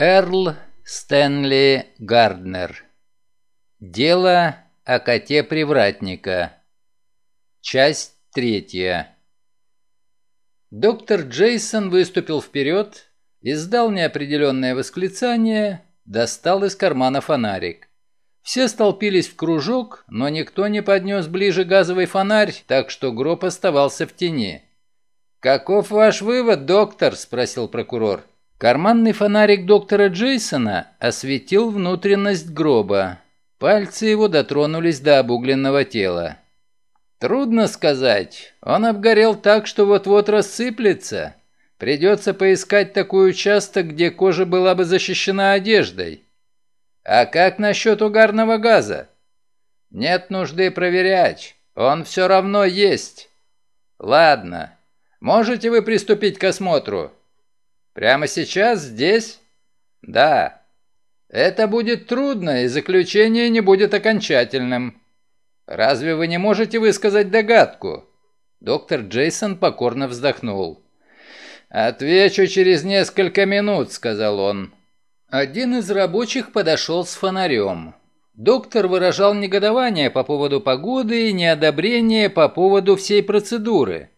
Эрл Стэнли Гарднер. Дело о коте привратника. Часть третья. Доктор Джейсон выступил вперед, издал неопределенное восклицание, достал из кармана фонарик. Все столпились в кружок, но никто не поднес ближе газовый фонарь, так что гроб оставался в тени. «Каков ваш вывод, доктор?» – спросил прокурор. Карманный фонарик доктора Джейсона осветил внутренность гроба. Пальцы его дотронулись до обугленного тела. Трудно сказать. Он обгорел так, что вот-вот рассыплется. Придется поискать такой участок, где кожа была бы защищена одеждой. А как насчет угарного газа? Нет нужды проверять. Он все равно есть. Ладно. Можете вы приступить к осмотру? Прямо сейчас здесь? Да. Это будет трудно, и заключение не будет окончательным. Разве вы не можете высказать догадку? Доктор Джейсон покорно вздохнул. «Отвечу через несколько минут», — сказал он. Один из рабочих подошел с фонарем. Доктор выражал негодование по поводу погоды и неодобрение по поводу всей процедуры.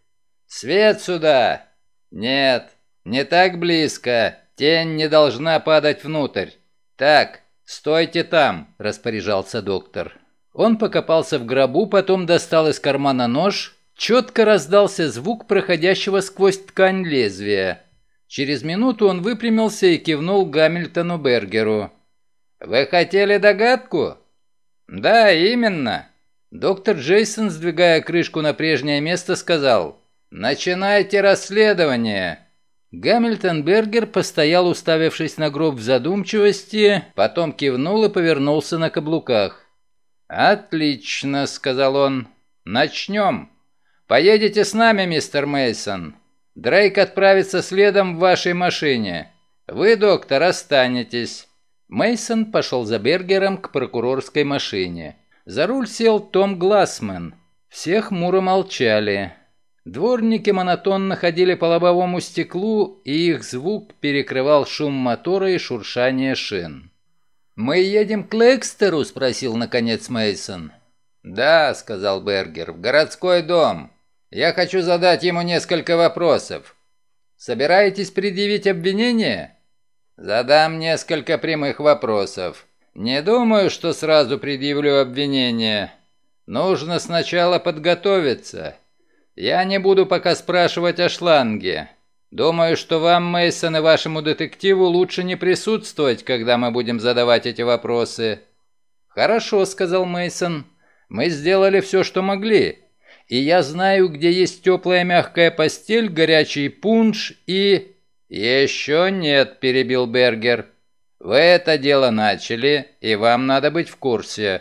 «Свет сюда!» «Нет, «Не так близко. Тень не должна падать внутрь. Так, стойте там», – распоряжался доктор. Он покопался в гробу, потом достал из кармана нож. Четко раздался звук проходящего сквозь ткань лезвия. Через минуту он выпрямился и кивнул Гамильтону Бергеру. «Вы хотели догадку?» «Да, именно». Доктор Джейсон, сдвигая крышку на прежнее место, сказал «Начинайте расследование». Гамильтон Бергер постоял, уставившись на гроб в задумчивости, потом кивнул и повернулся на каблуках. «Отлично», — сказал он. «Начнем. Поедете с нами, мистер Мейсон. Дрейк отправится следом в вашей машине. Вы, доктор, останетесь». Мейсон пошел за Бергером к прокурорской машине. За руль сел Том Глассман. Все хмуро молчали. Дворники монотонно ходили по лобовому стеклу, и их звук перекрывал шум мотора и шуршание шин. «Мы едем к Лекстеру?» – спросил наконец Мейсон. «Да», – сказал Бергер, – «в городской дом. Я хочу задать ему несколько вопросов. Собираетесь предъявить обвинение?» «Задам несколько прямых вопросов. Не думаю, что сразу предъявлю обвинение. Нужно сначала подготовиться». Я не буду пока спрашивать о шланге. Думаю, что вам, Мейсон, и вашему детективу лучше не присутствовать, когда мы будем задавать эти вопросы. Хорошо, сказал Мейсон. Мы сделали все, что могли. И я знаю, где есть теплая мягкая постель, горячий пунш и... Еще нет, перебил Бергер. Вы это дело начали, и вам надо быть в курсе.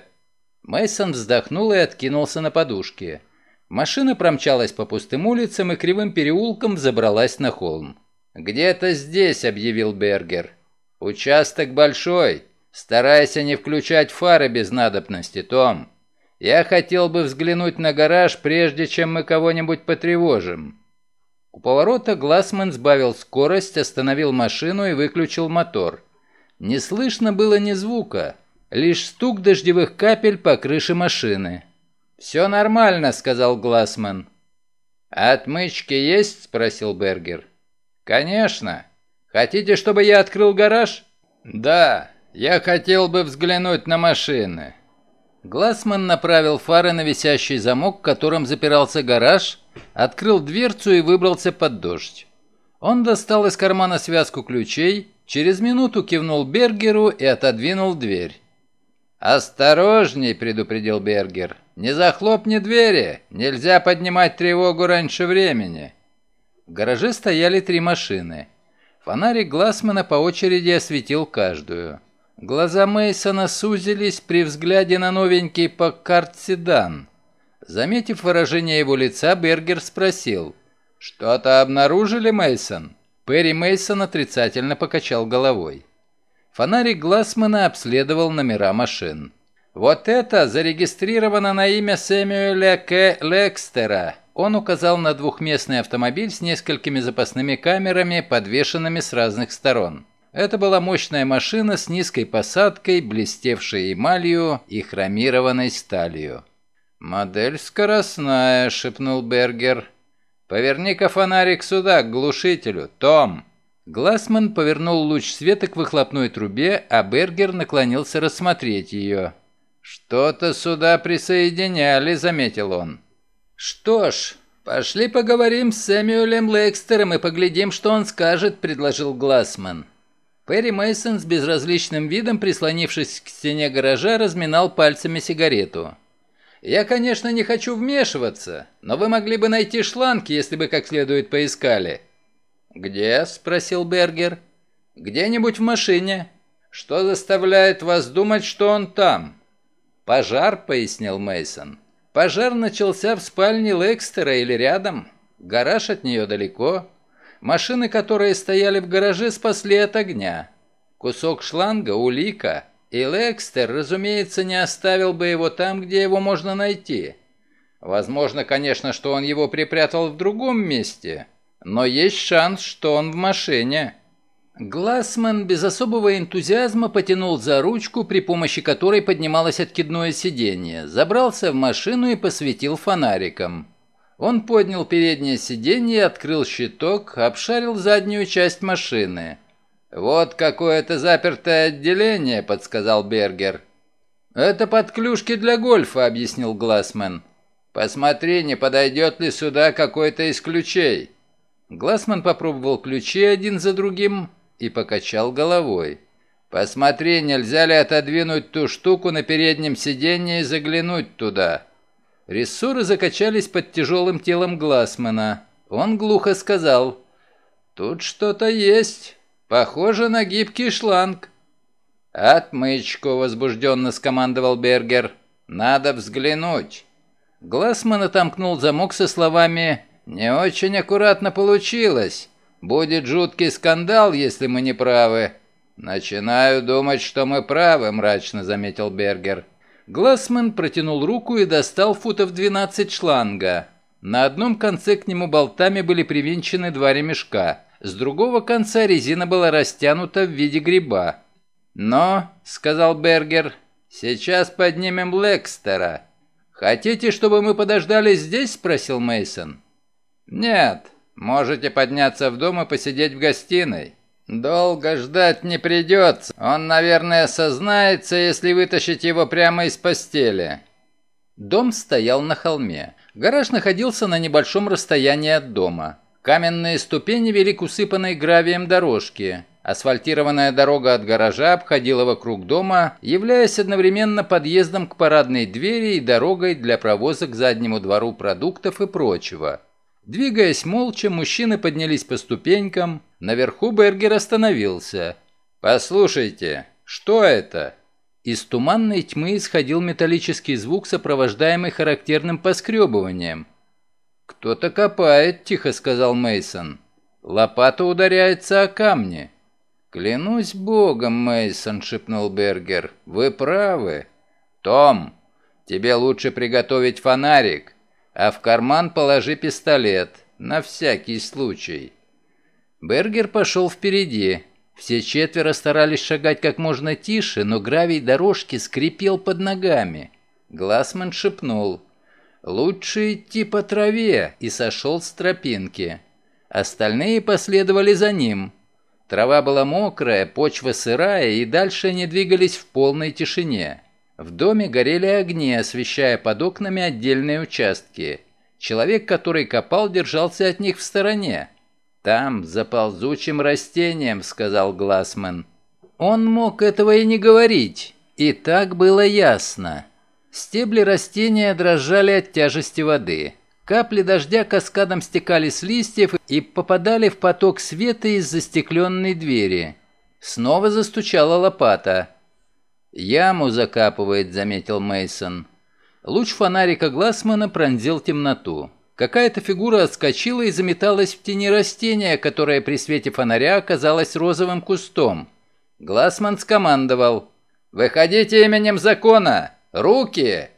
Мейсон вздохнул и откинулся на подушке. Машина промчалась по пустым улицам и кривым переулкам забралась на холм. «Где-то здесь», — объявил Бергер. «Участок большой. Старайся не включать фары без надобности, Том. Я хотел бы взглянуть на гараж, прежде чем мы кого-нибудь потревожим». У поворота Глассман сбавил скорость, остановил машину и выключил мотор. Не слышно было ни звука, лишь стук дождевых капель по крыше машины. «Все нормально», — сказал Глассман. «Отмычки есть?» — спросил Бергер. «Конечно. Хотите, чтобы я открыл гараж?» «Да, я хотел бы взглянуть на машины». Глассман направил фары на висящий замок, которым запирался гараж, открыл дверцу и выбрался под дождь. Он достал из кармана связку ключей, через минуту кивнул Бергеру и отодвинул дверь. «Осторожней!» – предупредил Бергер. «Не захлопни двери! Нельзя поднимать тревогу раньше времени!» В гараже стояли три машины. Фонарик Глассмана по очереди осветил каждую. Глаза Мейсона сузились при взгляде на новенький Паккарт-седан. Заметив выражение его лица, Бергер спросил. «Что-то обнаружили, Мейсон? Перри Мейсон отрицательно покачал головой. Фонарик Глассмана обследовал номера машин. Вот это зарегистрировано на имя Сэмюэля К. Лекстера. Он указал на двухместный автомобиль с несколькими запасными камерами, подвешенными с разных сторон. Это была мощная машина с низкой посадкой, блестевшей эмалью и хромированной сталью. «Модель скоростная», — шепнул Бергер. «Поверни-ка фонарик сюда, к глушителю, Том!» Глассман повернул луч света к выхлопной трубе, а Бергер наклонился рассмотреть ее. «Что-то сюда присоединяли», — заметил он. «Что ж, пошли поговорим с Сэмюэлем Лекстером и поглядим, что он скажет», — предложил Глассман. Перри Мейсон с безразличным видом, прислонившись к стене гаража, разминал пальцами сигарету. «Я, конечно, не хочу вмешиваться, но вы могли бы найти шланг, если бы как следует поискали». «Где?» – спросил Бергер. «Где-нибудь в машине. Что заставляет вас думать, что он там?» Пожар, пояснил Мейсон. Пожар начался в спальне Лекстера или рядом. Гараж от нее далеко. Машины, которые стояли в гараже, спасли от огня. Кусок шланга, улика. И Лекстер, разумеется, не оставил бы его там, где его можно найти. Возможно, конечно, что он его припрятал в другом месте, но есть шанс, что он в машине. Глассман без особого энтузиазма потянул за ручку, при помощи которой поднималось откидное сиденье, забрался в машину и посветил фонариком. Он поднял переднее сиденье, открыл щиток, обшарил заднюю часть машины. «Вот какое-то запертое отделение», — подсказал Бергер. «Это подклюшки для гольфа», — объяснил Глассман. «Посмотри, не подойдет ли сюда какой-то из ключей». Глассман попробовал ключи один за другим, и покачал головой. «Посмотри, нельзя ли отодвинуть ту штуку на переднем сиденье и заглянуть туда?» Рессоры закачались под тяжелым телом Глассмана. Он глухо сказал, «Тут что-то есть. Похоже на гибкий шланг». «Отмычку!» — возбужденно скомандовал Бергер. «Надо взглянуть!» Глассман отомкнул замок со словами «Не очень аккуратно получилось. Будет жуткий скандал, если мы не правы». «Начинаю думать, что мы правы», — мрачно заметил Бергер. Глассман протянул руку и достал футов 12 шланга. На одном конце к нему болтами были привинчены два ремешка. С другого конца резина была растянута в виде гриба. «Но», — сказал Бергер, — «сейчас поднимем Лекстера». «Хотите, чтобы мы подождали здесь?» — спросил Мейсон. «Нет, Можете подняться в дом и посидеть в гостиной. Долго ждать не придется. Он, наверное, сознается, если вытащить его прямо из постели». Дом стоял на холме. Гараж находился на небольшом расстоянии от дома. Каменные ступени вели к усыпанной гравием дорожке. Асфальтированная дорога от гаража обходила вокруг дома, являясь одновременно подъездом к парадной двери и дорогой для провоза к заднему двору продуктов и прочего. Двигаясь молча, мужчины поднялись по ступенькам. Наверху Бергер остановился. «Послушайте, что это?» Из туманной тьмы исходил металлический звук, сопровождаемый характерным поскребыванием. «Кто-то копает», – тихо сказал мейсон «Лопата ударяется о камни». «Клянусь богом, мейсон шепнул Бергер. «Вы правы». «Том, тебе лучше приготовить фонарик а в карман положи пистолет, на всякий случай». Бергер пошел впереди. Все четверо старались шагать как можно тише, но гравий дорожки скрипел под ногами. Глассман шепнул. «Лучше идти по траве» и сошел с тропинки. Остальные последовали за ним. Трава была мокрая, почва сырая, и дальше они двигались в полной тишине. В доме горели огни, освещая под окнами отдельные участки. Человек, который копал, держался от них в стороне. «Там, за ползучим растением», — сказал Глассман. Он мог этого и не говорить, и так было ясно. Стебли растения дрожали от тяжести воды. Капли дождя каскадом стекали с листьев и попадали в поток света из застекленной двери. Снова застучала лопата. Яму закапывает, заметил Мейсон. Луч фонарика Глассмана пронзил темноту. Какая-то фигура отскочила и заметалась в тени растения, которое при свете фонаря оказалось розовым кустом. Глассман скомандовал. «Выходите именем закона! Руки!»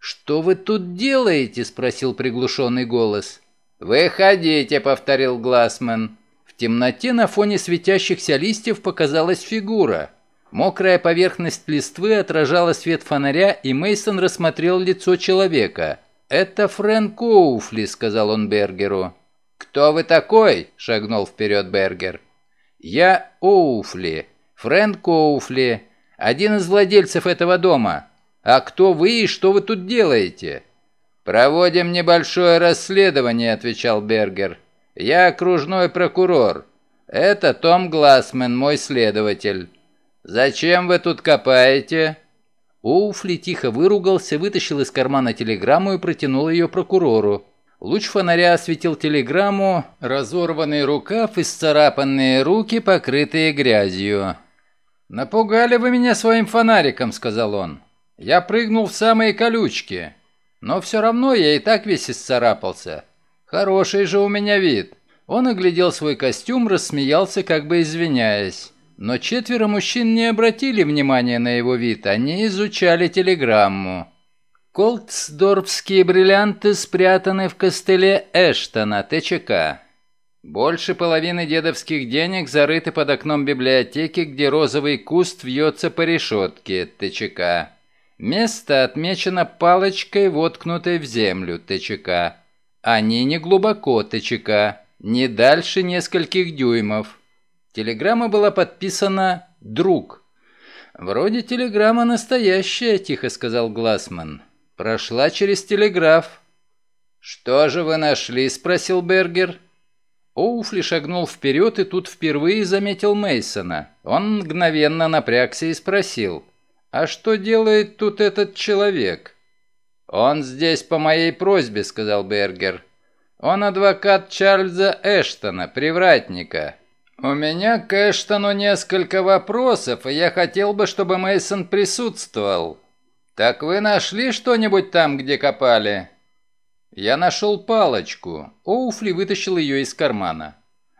«Что вы тут делаете?» – спросил приглушенный голос. «Выходите!» – повторил Глассман. В темноте на фоне светящихся листьев показалась фигура – Мокрая поверхность листвы отражала свет фонаря, и Мейсон рассмотрел лицо человека. «Это Фрэнк Оуфли», — сказал он Бергеру. «Кто вы такой?» — шагнул вперед Бергер. «Я Оуфли, Фрэнк Оуфли, один из владельцев этого дома. А кто вы и что вы тут делаете?» «Проводим небольшое расследование», — отвечал Бергер. «Я окружной прокурор. Это Том Глассмен, мой следователь». «Зачем вы тут копаете?» Оуфли тихо выругался, вытащил из кармана телеграмму и протянул ее прокурору. Луч фонаря осветил телеграмму, разорванный рукав и сцарапанные руки, покрытые грязью. «Напугали вы меня своим фонариком», — сказал он. «Я прыгнул в самые колючки. Но все равно я и так весь исцарапался. Хороший же у меня вид». Он оглядел свой костюм, рассмеялся, как бы извиняясь. Но четверо мужчин не обратили внимания на его вид, они изучали телеграмму. Колтсдорфские бриллианты спрятаны в костыле Эштона, ТЧК. Больше половины дедовских денег зарыты под окном библиотеки, где розовый куст вьется по решетке, ТЧК. Место отмечено палочкой, воткнутой в землю, ТЧК. Они не глубоко, ТЧК, не дальше нескольких дюймов. Телеграмма была подписана «Друг». «Вроде телеграмма настоящая», — тихо сказал Глассман. «Прошла через телеграф». «Что же вы нашли?» — спросил Бергер. Оуфли шагнул вперед и тут впервые заметил Мейсона. Он мгновенно напрягся и спросил. «А что делает тут этот человек?» «Он здесь по моей просьбе», — сказал Бергер. «Он адвокат Чарльза Эштона, привратника. У меня к Эштону несколько вопросов, и я хотел бы, чтобы Мейсон присутствовал. Так вы нашли что-нибудь там, где копали? Я нашел палочку. Оуфли вытащил ее из кармана.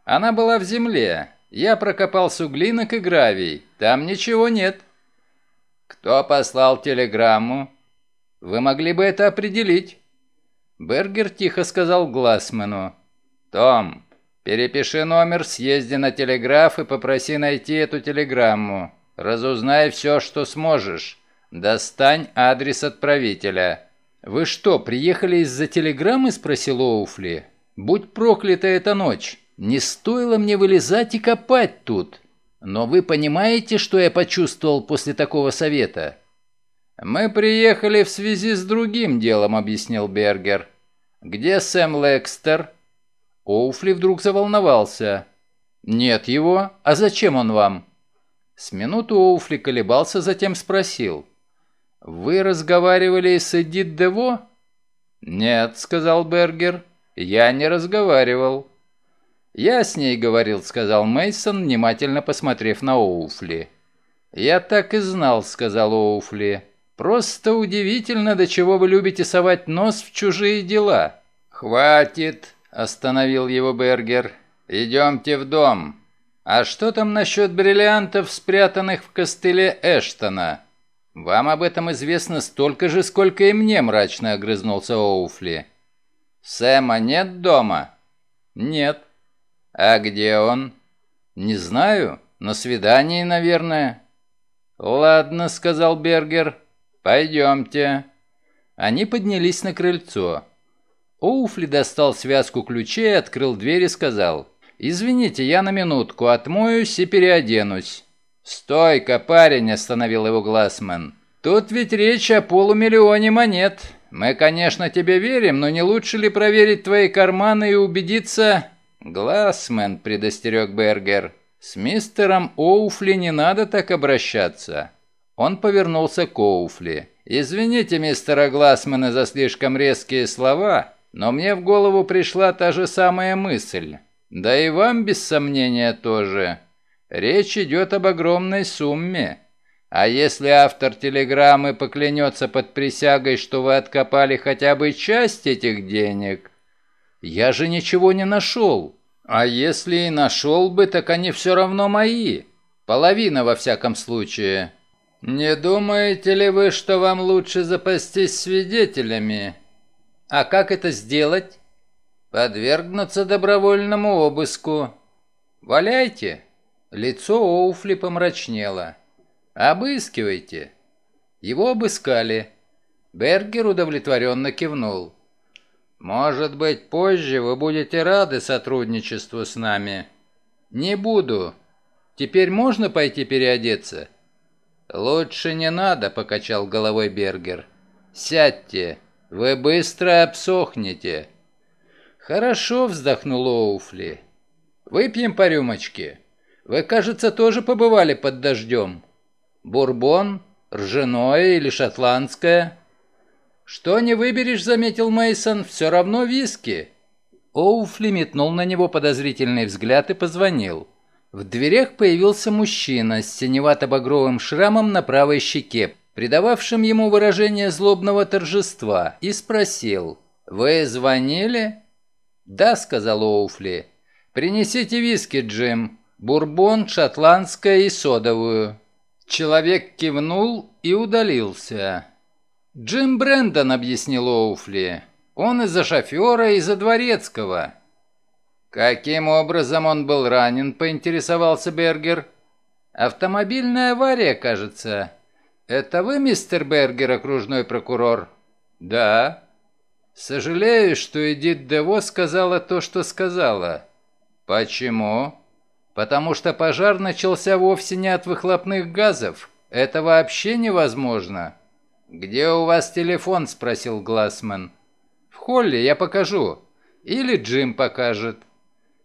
Она была в земле. Я прокопал суглинок и гравий. Там ничего нет. Кто послал телеграмму? Вы могли бы это определить. Бергер тихо сказал Глассману. Том, Перепиши номер, съезди на телеграф и попроси найти эту телеграмму. Разузнай все, что сможешь. Достань адрес отправителя». «Вы что, приехали из-за телеграммы?» – спросил Оуфли. «Будь проклята эта ночь! Не стоило мне вылезать и копать тут! Но вы понимаете, что я почувствовал после такого совета?» «Мы приехали в связи с другим делом», – объяснил Бергер. «Где Сэм Лекстер?» Оуфли вдруг заволновался. «Нет его? А зачем он вам?» С минуту Оуфли колебался, затем спросил. «Вы разговаривали с Эдит Дево?» «Нет», — сказал Бергер, — «я не разговаривал». «Я с ней говорил», — сказал Мейсон, внимательно посмотрев на Оуфли. «Я так и знал», — сказал Оуфли. «Просто удивительно, до чего вы любите совать нос в чужие дела». «Хватит», остановил его Бергер. «Идемте в дом. А что там насчет бриллиантов, спрятанных в костыле Эштона?» «Вам об этом известно столько же, сколько и мне», — мрачно огрызнулся Оуфли. «Сэма нет дома?» «Нет». «А где он?» «Не знаю. На свидании, наверное». «Ладно», — сказал Бергер. «Пойдемте». Они поднялись на крыльцо. Оуфли достал связку ключей, открыл дверь и сказал. «Извините, я на минутку отмоюсь и переоденусь». «Стой-ка, парень!» – остановил его Глассман. «Тут ведь речь о полумиллионе монет. Мы, конечно, тебе верим, но не лучше ли проверить твои карманы и убедиться...» «Глассмен», – предостерег Бергер, – «с мистером Оуфли не надо так обращаться». Он повернулся к Оуфли. «Извините мистера Глассмена за слишком резкие слова, но мне в голову пришла та же самая мысль. Да и вам, без сомнения, тоже. Речь идет об огромной сумме. А если автор телеграммы поклянется под присягой, что вы откопали хотя бы часть этих денег? Я же ничего не нашел. А если и нашел бы, так они все равно мои. Половина во всяком случае. Не думаете ли вы, что вам лучше запастись свидетелями? А как это сделать? Подвергнуться добровольному обыску. Валяйте. Лицо Оуфли помрачнело. Обыскивайте. Его обыскали. Бергер удовлетворенно кивнул. «Может быть, позже вы будете рады сотрудничеству с нами?» «Не буду. Теперь можно пойти переодеться?» «Лучше не надо», — покачал головой Бергер. «Сядьте. Вы быстро обсохнете. Хорошо, вздохнул Оуфли. Выпьем по рюмочке. Вы, кажется, тоже побывали под дождем. Бурбон, ржаное или шотландское? Что не выберешь, заметил Мейсон, все равно виски. Оуфли метнул на него подозрительный взгляд и позвонил. В дверях появился мужчина с синевато-багровым шрамом на правой щеке, придававшим ему выражение злобного торжества, и спросил «Вы звонили?» «Да», — сказал Оуфли. «Принесите виски, Джим. Бурбон, шотландское и содовую». Человек кивнул и удалился. «Джим Брэндон», — объяснил Оуфли. «Он из-за шофера, и из-за дворецкого». «Каким образом он был ранен?» — поинтересовался Бергер. «Автомобильная авария, кажется. «Это вы, мистер Бергер, окружной прокурор?» «Да». «Сожалею, что Эдит Дево сказала то, что сказала». «Почему?» «Потому что пожар начался вовсе не от выхлопных газов. Это вообще невозможно». «Где у вас телефон?» – спросил Глассман. «В холле, я покажу. Или Джим покажет».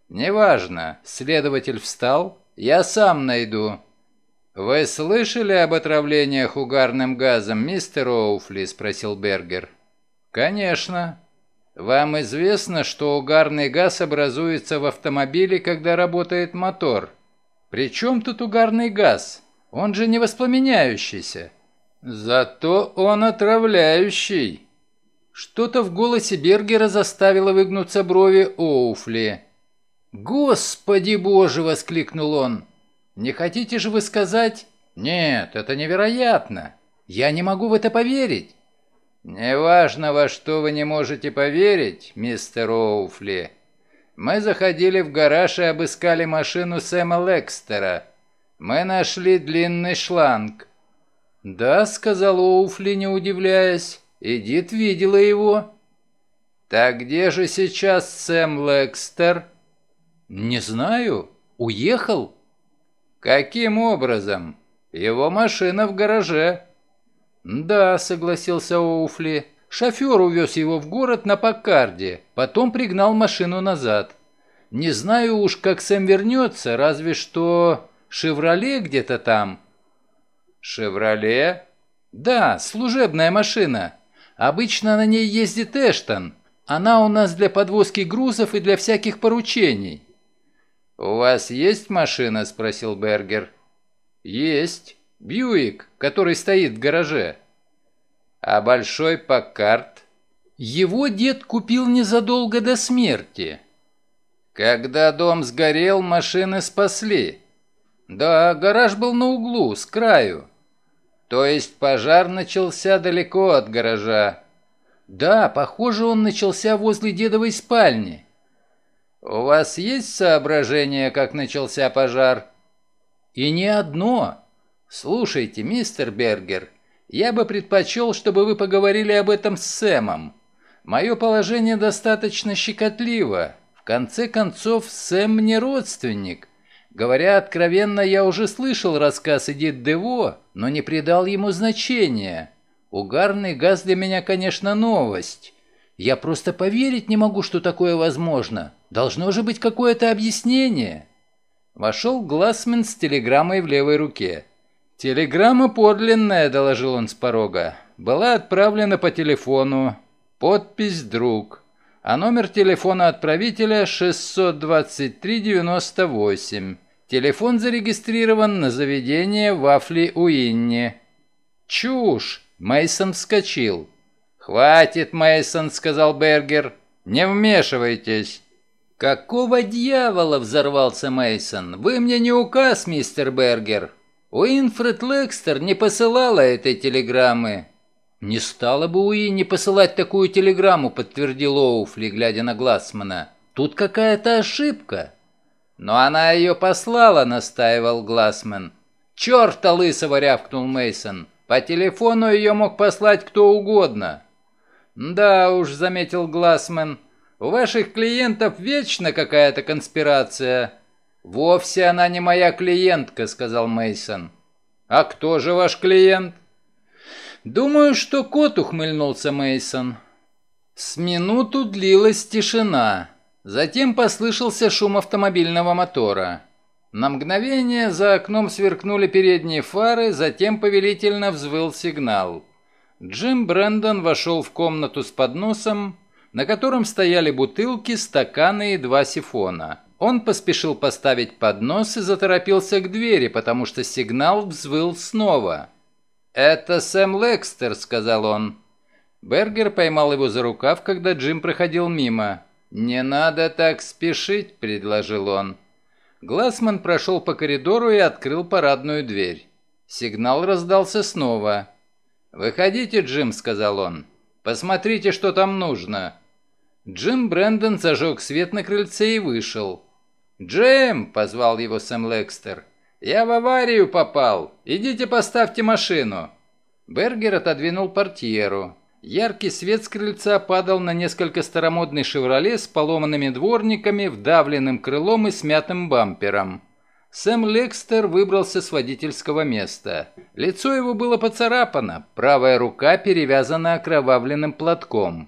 «Неважно». Следователь встал. «Я сам найду». «Вы слышали об отравлениях угарным газом, мистер Оуфли?» – спросил Бергер. «Конечно. Вам известно, что угарный газ образуется в автомобиле, когда работает мотор. При чем тут угарный газ? Он же не воспламеняющийся. Зато он отравляющий». Что-то в голосе Бергера заставило выгнуться брови Оуфли. «Господи боже!» – воскликнул он. Не хотите же вы сказать? Нет, это невероятно. Я не могу в это поверить. Неважно, во что вы не можете поверить, мистер Оуфли. Мы заходили в гараж и обыскали машину Сэма Лекстера. Мы нашли длинный шланг. Да, сказал Оуфли, не удивляясь. Эдит видела его. Так где же сейчас Сэм Лекстер? Не знаю. Уехал? «Каким образом? Его машина в гараже». «Да», — согласился Оуфли. «Шофер увез его в город на паккарде, потом пригнал машину назад. Не знаю уж, как Сэм вернется, разве что «Шевроле» где-то там». «Шевроле?» «Да, служебная машина. Обычно на ней ездит Эштон. Она у нас для подвозки грузов и для всяких поручений. «У вас есть машина?» – спросил Бергер. «Есть. Бьюик, который стоит в гараже». «А большой Паккарт?» «Его дед купил незадолго до смерти». «Когда дом сгорел, машины спасли». «Да, гараж был на углу, с краю». «То есть пожар начался далеко от гаража?» «Да, похоже, он начался возле дедовой спальни». «У вас есть соображение, как начался пожар?» «И не одно. Слушайте, мистер Бергер, я бы предпочел, чтобы вы поговорили об этом с Сэмом. Мое положение достаточно щекотливо. В конце концов, Сэм мне родственник. Говоря откровенно, я уже слышал рассказ Эдит Дево, но не придал ему значения. Угарный газ для меня, конечно, новость». Я просто поверить не могу, что такое возможно. Должно же быть какое-то объяснение». Вошел Глассмен с телеграммой в левой руке. «Телеграмма подлинная», — доложил он с порога. «Была отправлена по телефону. Подпись «Друг». А номер телефона отправителя 62398. Телефон зарегистрирован на заведение «Вафли Уинни». «Чушь!» — Мейсон вскочил. «Хватит, Мейсон, сказал Бергер. «Не вмешивайтесь». «Какого дьявола?» – взорвался Мейсон. «Вы мне не указ, мистер Бергер. Уинфред Лекстер не посылала этой телеграммы». «Не стала бы Уи не посылать такую телеграмму», – подтвердил Оуфли, глядя на Глассмана. «Тут какая-то ошибка». «Но она ее послала», – настаивал Глассман. «Черта лысого!» – рявкнул Мейсон. «По телефону ее мог послать кто угодно». «Да уж», — заметил Глассман, — «у ваших клиентов вечно какая-то конспирация». «Вовсе она не моя клиентка», — сказал Мейсон. «А кто же ваш клиент?» «Думаю, что кот», — ухмыльнулся Мейсон. С минуту длилась тишина. Затем послышался шум автомобильного мотора. На мгновение за окном сверкнули передние фары, затем повелительно взвыл сигнал. Джим Брэндон вошел в комнату с подносом, на котором стояли бутылки, стаканы и два сифона. Он поспешил поставить поднос и заторопился к двери, потому что сигнал взвыл снова. «Это Сэм Лекстер», — сказал он. Бергер поймал его за рукав, когда Джим проходил мимо. «Не надо так спешить», — предложил он. Глассман прошел по коридору и открыл парадную дверь. Сигнал раздался снова. «Выходите, Джим», — сказал он. «Посмотрите, что там нужно». Джим Брэндон зажег свет на крыльце и вышел. «Джим!» — позвал его Сэм Лекстер. «Я в аварию попал! Идите поставьте машину!» Бергер отодвинул портьеру. Яркий свет с крыльца падал на несколько старомодный «Шевроле» с поломанными дворниками, вдавленным крылом и смятым бампером. Сэм Лекстер выбрался с водительского места. Лицо его было поцарапано, правая рука перевязана окровавленным платком.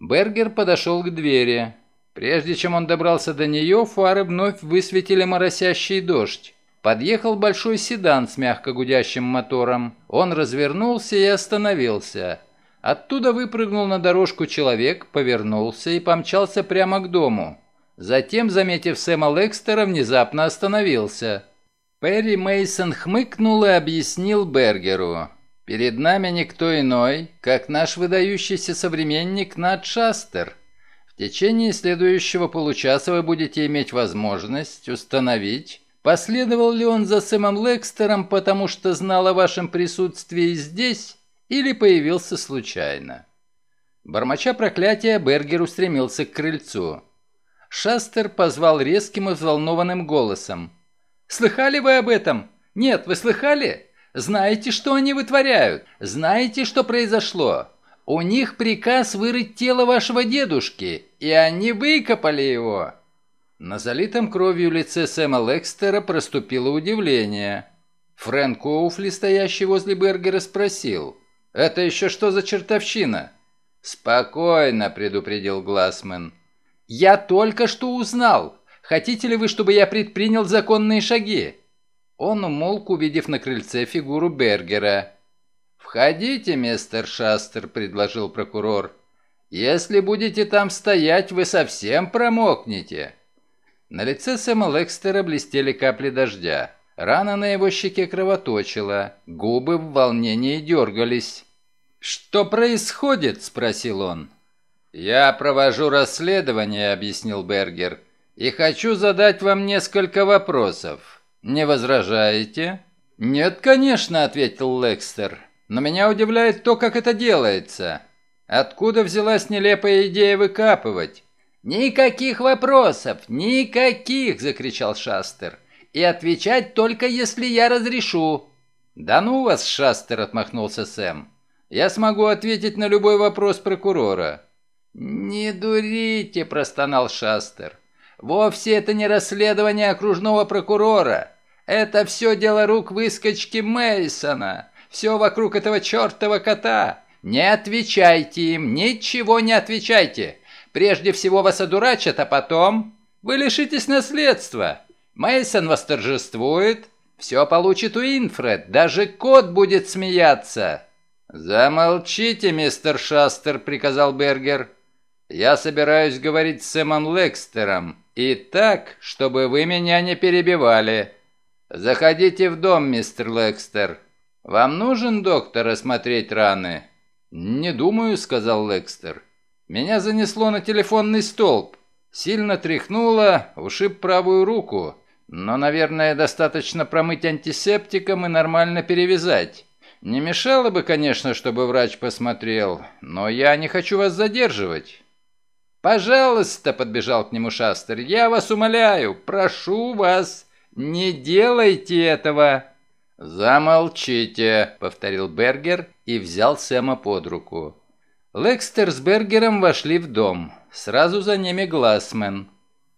Бергер подошел к двери. Прежде чем он добрался до нее, фары вновь высветили моросящий дождь. Подъехал большой седан с мягко гудящим мотором. Он развернулся и остановился. Оттуда выпрыгнул на дорожку человек, повернулся и помчался прямо к дому. Затем, заметив Сэма Лекстера, внезапно остановился. Перри Мейсон хмыкнул и объяснил Бергеру. «Перед нами никто иной, как наш выдающийся современник Нат Шастер. В течение следующего получаса вы будете иметь возможность установить, последовал ли он за Сэмом Лекстером, потому что знал о вашем присутствии здесь или появился случайно». Бормоча проклятия, Бергер устремился к крыльцу. Шастер позвал резким и взволнованным голосом. «Слыхали вы об этом? Нет, вы слыхали? Знаете, что они вытворяют? Знаете, что произошло? У них приказ вырыть тело вашего дедушки, и они выкопали его!» На залитом кровью лице Сэма Лекстера проступило удивление. Фрэнк Оуфли, стоящий возле Бергера, спросил. «Это еще что за чертовщина?» «Спокойно», — предупредил Глассмен. «Я только что узнал. Хотите ли вы, чтобы я предпринял законные шаги?» Он умолк, увидев на крыльце фигуру Бергера. «Входите, мистер Шастер», — предложил прокурор. «Если будете там стоять, вы совсем промокнете». На лице Сэма Лекстера блестели капли дождя. Рана на его щеке кровоточила, губы в волнении дергались. «Что происходит?» – спросил он. «Я провожу расследование», — объяснил Бергер, «и хочу задать вам несколько вопросов. Не возражаете?» «Нет, конечно», — ответил Лекстер, «но меня удивляет то, как это делается. Откуда взялась нелепая идея выкапывать?» «Никаких вопросов! Никаких!» — закричал Шастер. «И отвечать только, если я разрешу!» «Да ну вас, Шастер!» — отмахнулся Сэм. «Я смогу ответить на любой вопрос прокурора. «Не дурите!» – простонал Шастер. «Вовсе это не расследование окружного прокурора. Это все дело рук выскочки Мейсона. Все вокруг этого чертова кота. Не отвечайте им, ничего не отвечайте. Прежде всего вас одурачат, а потом вы лишитесь наследства. Мейсон восторжествует, все получит Уинфред, даже кот будет смеяться». «Замолчите, мистер Шастер», — приказал Бергер. Я собираюсь говорить с Сэмом Лекстером. И так, чтобы вы меня не перебивали. Заходите в дом, мистер Лекстер. Вам нужен доктор осмотреть раны? Не думаю, сказал Лекстер. Меня занесло на телефонный столб. Сильно тряхнуло, ушиб правую руку. Но, наверное, достаточно промыть антисептиком и нормально перевязать. Не мешало бы, конечно, чтобы врач посмотрел, но я не хочу вас задерживать. «Пожалуйста», — подбежал к нему Шастер, — «я вас умоляю, прошу вас, не делайте этого». «Замолчите», — повторил Бергер и взял Сэма под руку. Лекстер с Бергером вошли в дом. Сразу за ними Глассмен.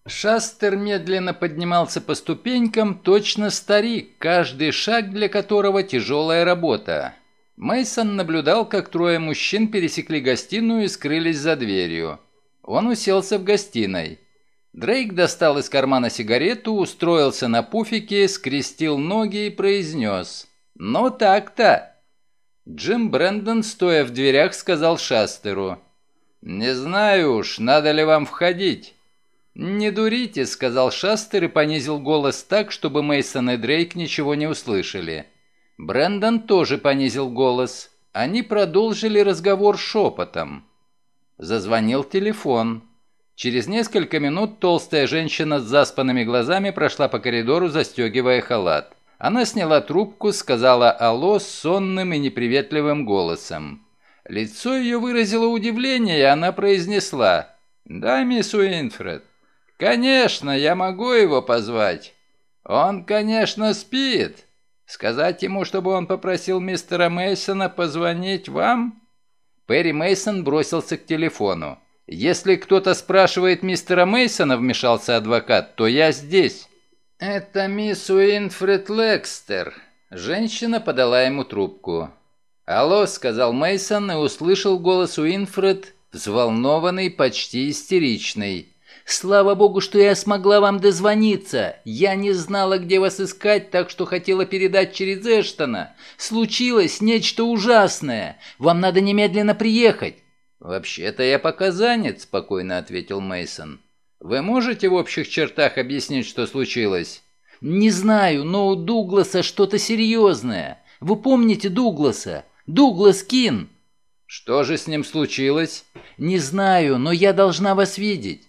Шастер медленно поднимался по ступенькам, точно старик, каждый шаг для которого тяжелая работа. Мейсон наблюдал, как трое мужчин пересекли гостиную и скрылись за дверью. Он уселся в гостиной. Дрейк достал из кармана сигарету, устроился на пуфике, скрестил ноги и произнес «Ну так-то!». Джим Брэндон, стоя в дверях, сказал Шастеру «Не знаю уж, надо ли вам входить». «Не дурите», — сказал Шастер и понизил голос так, чтобы Мейсон и Дрейк ничего не услышали. Брэндон тоже понизил голос. Они продолжили разговор шепотом. Зазвонил телефон. Через несколько минут толстая женщина с заспанными глазами прошла по коридору, застегивая халат. Она сняла трубку, сказала «Алло» сонным и неприветливым голосом. Лицо ее выразило удивление, и она произнесла «Да, мисс Уинфред». «Конечно, я могу его позвать. Он, конечно, спит. Сказать ему, чтобы он попросил мистера Мейсона позвонить вам?» Перри Мейсон бросился к телефону. Если кто-то спрашивает мистера Мейсона, вмешался адвокат, то я здесь. Это мисс Уинфред Лекстер. Женщина подала ему трубку. Алло, сказал Мейсон и услышал голос Уинфред, взволнованный, почти истеричный. Слава богу, что я смогла вам дозвониться. Я не знала, где вас искать, так что хотела передать через Эштона. Случилось нечто ужасное. Вам надо немедленно приехать. Вообще-то я пока занят, спокойно ответил Мейсон. Вы можете в общих чертах объяснить, что случилось? Не знаю, но у Дугласа что-то серьезное. Вы помните Дугласа? Дуглас Кин. Что же с ним случилось? Не знаю, но я должна вас видеть.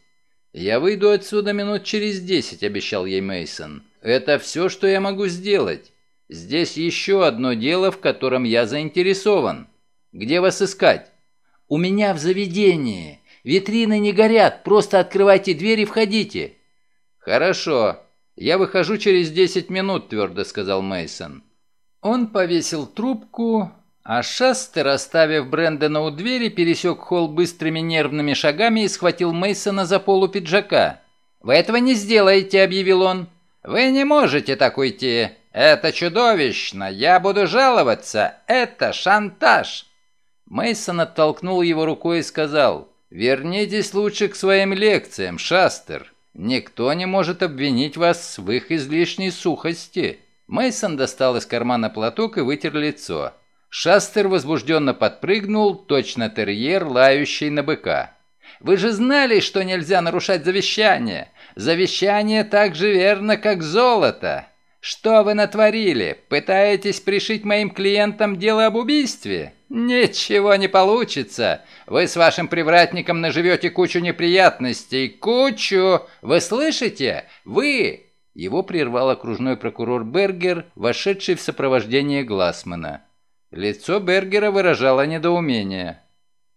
«Я выйду отсюда минут через десять», — обещал ей Мейсон. «Это все, что я могу сделать. Здесь еще одно дело, в котором я заинтересован. Где вас искать?» «У меня в заведении. Витрины не горят, просто открывайте двери и входите». «Хорошо. Я выхожу через десять минут», — твердо сказал Мейсон. Он повесил трубку, а Шастер, оставив Брэндона у двери, пересек холл быстрыми нервными шагами и схватил Мейсона за полу пиджака. «Вы этого не сделаете», — объявил он. «Вы не можете так уйти. Это чудовищно. Я буду жаловаться. Это шантаж». Мейсон оттолкнул его рукой и сказал, «Вернитесь лучше к своим лекциям, Шастер. Никто не может обвинить вас в их излишней сухости». Мейсон достал из кармана платок и вытер лицо. Шастер возбужденно подпрыгнул, точно терьер, лающий на быка. «Вы же знали, что нельзя нарушать завещание! Завещание так же верно, как золото! Что вы натворили? Пытаетесь пришить моим клиентам дело об убийстве? Ничего не получится! Вы с вашим привратником наживете кучу неприятностей! Кучу! Вы слышите? Вы!» Его прервал окружной прокурор Бергер, вошедший в сопровождение Глассмана. Лицо Бергера выражало недоумение.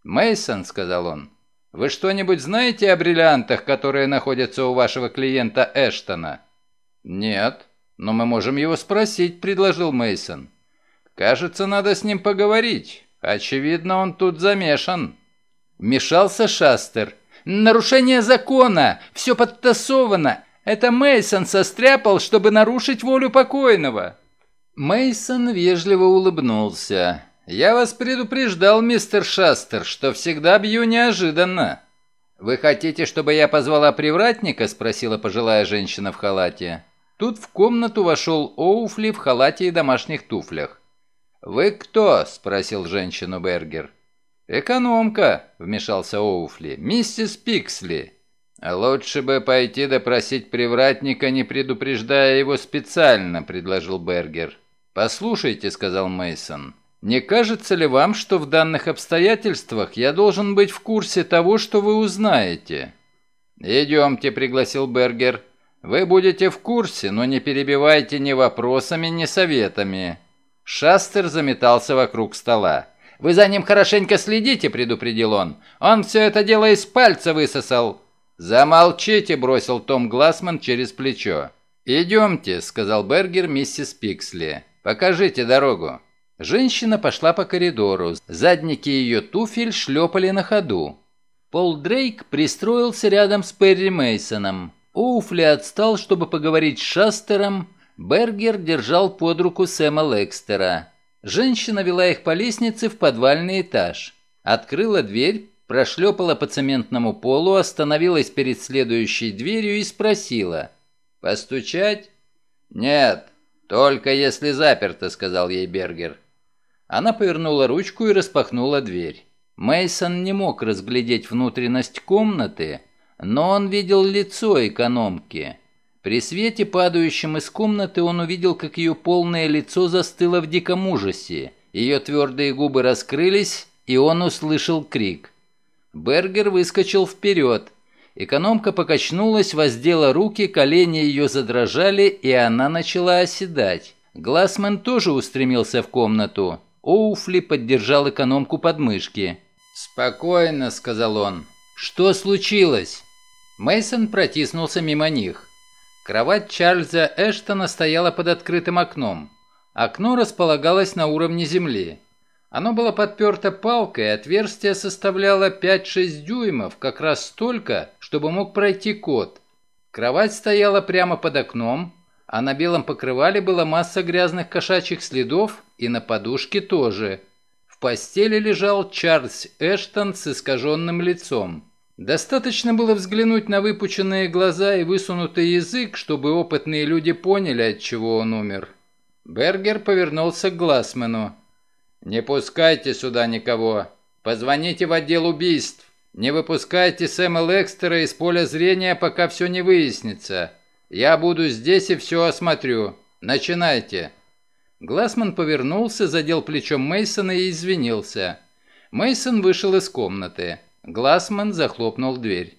Мейсон, сказал он, — «вы что-нибудь знаете о бриллиантах, которые находятся у вашего клиента Эштона?» «Нет, но мы можем его спросить», — предложил Мейсон. «Кажется, надо с ним поговорить. Очевидно, он тут замешан». «Мешался Шастер. «Нарушение закона! Все подтасовано! Это Мейсон состряпал, чтобы нарушить волю покойного!» Мейсон вежливо улыбнулся. «Я вас предупреждал, мистер Шастер, что всегда бью неожиданно». «Вы хотите, чтобы я позвала привратника?» – спросила пожилая женщина в халате. Тут в комнату вошел Оуфли в халате и домашних туфлях. «Вы кто?» – спросил женщину Бергер. «Экономка», – вмешался Оуфли. «Миссис Пиксли». «Лучше бы пойти допросить привратника, не предупреждая его специально», – предложил Бергер. Послушайте, сказал Мейсон. Не кажется ли вам, что в данных обстоятельствах я должен быть в курсе того, что вы узнаете? Идемте, пригласил Бергер. Вы будете в курсе, но не перебивайте ни вопросами, ни советами. Шастер заметался вокруг стола. «Вы за ним хорошенько следите», — предупредил он. «Он все это дело из пальца высосал». «Замолчите», — бросил Том Глассман через плечо. «Идемте», — сказал Бергер миссис Пиксли. Покажите дорогу». Женщина пошла по коридору, задники ее туфель шлепали на ходу. Пол Дрейк пристроился рядом с Перри Мейсоном. Оуфли отстал, чтобы поговорить с Шастером. Бергер держал под руку Сэма Лекстера. Женщина вела их по лестнице в подвальный этаж. Открыла дверь, прошлепала по цементному полу, остановилась перед следующей дверью и спросила. «Постучать?» «Нет, «Только если заперто», — сказал ей Бергер. Она повернула ручку и распахнула дверь. Мейсон не мог разглядеть внутренность комнаты, но он видел лицо экономки. При свете, падающем из комнаты, он увидел, как ее полное лицо застыло в диком ужасе. Ее твердые губы раскрылись, и он услышал крик. Бергер выскочил вперед — Экономка покачнулась, воздела руки, колени ее задрожали, и она начала оседать. Глассман тоже устремился в комнату. Оуфли поддержал экономку подмышки. «Спокойно», — сказал он. «Что случилось?» Мейсон протиснулся мимо них. Кровать Чарльза Эштона стояла под открытым окном. Окно располагалось на уровне земли. Оно было подперто палкой, отверстие составляло 5-6 дюймов, как раз столько, чтобы мог пройти кот. Кровать стояла прямо под окном, а на белом покрывале была масса грязных кошачьих следов и на подушке тоже. В постели лежал Чарльз Эштон с искаженным лицом. Достаточно было взглянуть на выпученные глаза и высунутый язык, чтобы опытные люди поняли, от чего он умер. Бергер повернулся к Глассмену. «Не пускайте сюда никого. Позвоните в отдел убийств. Не выпускайте Сэма Лекстера из поля зрения, пока все не выяснится. Я буду здесь и все осмотрю. Начинайте». Глассман повернулся, задел плечом Мейсона и извинился. Мейсон вышел из комнаты. Глассман захлопнул дверь.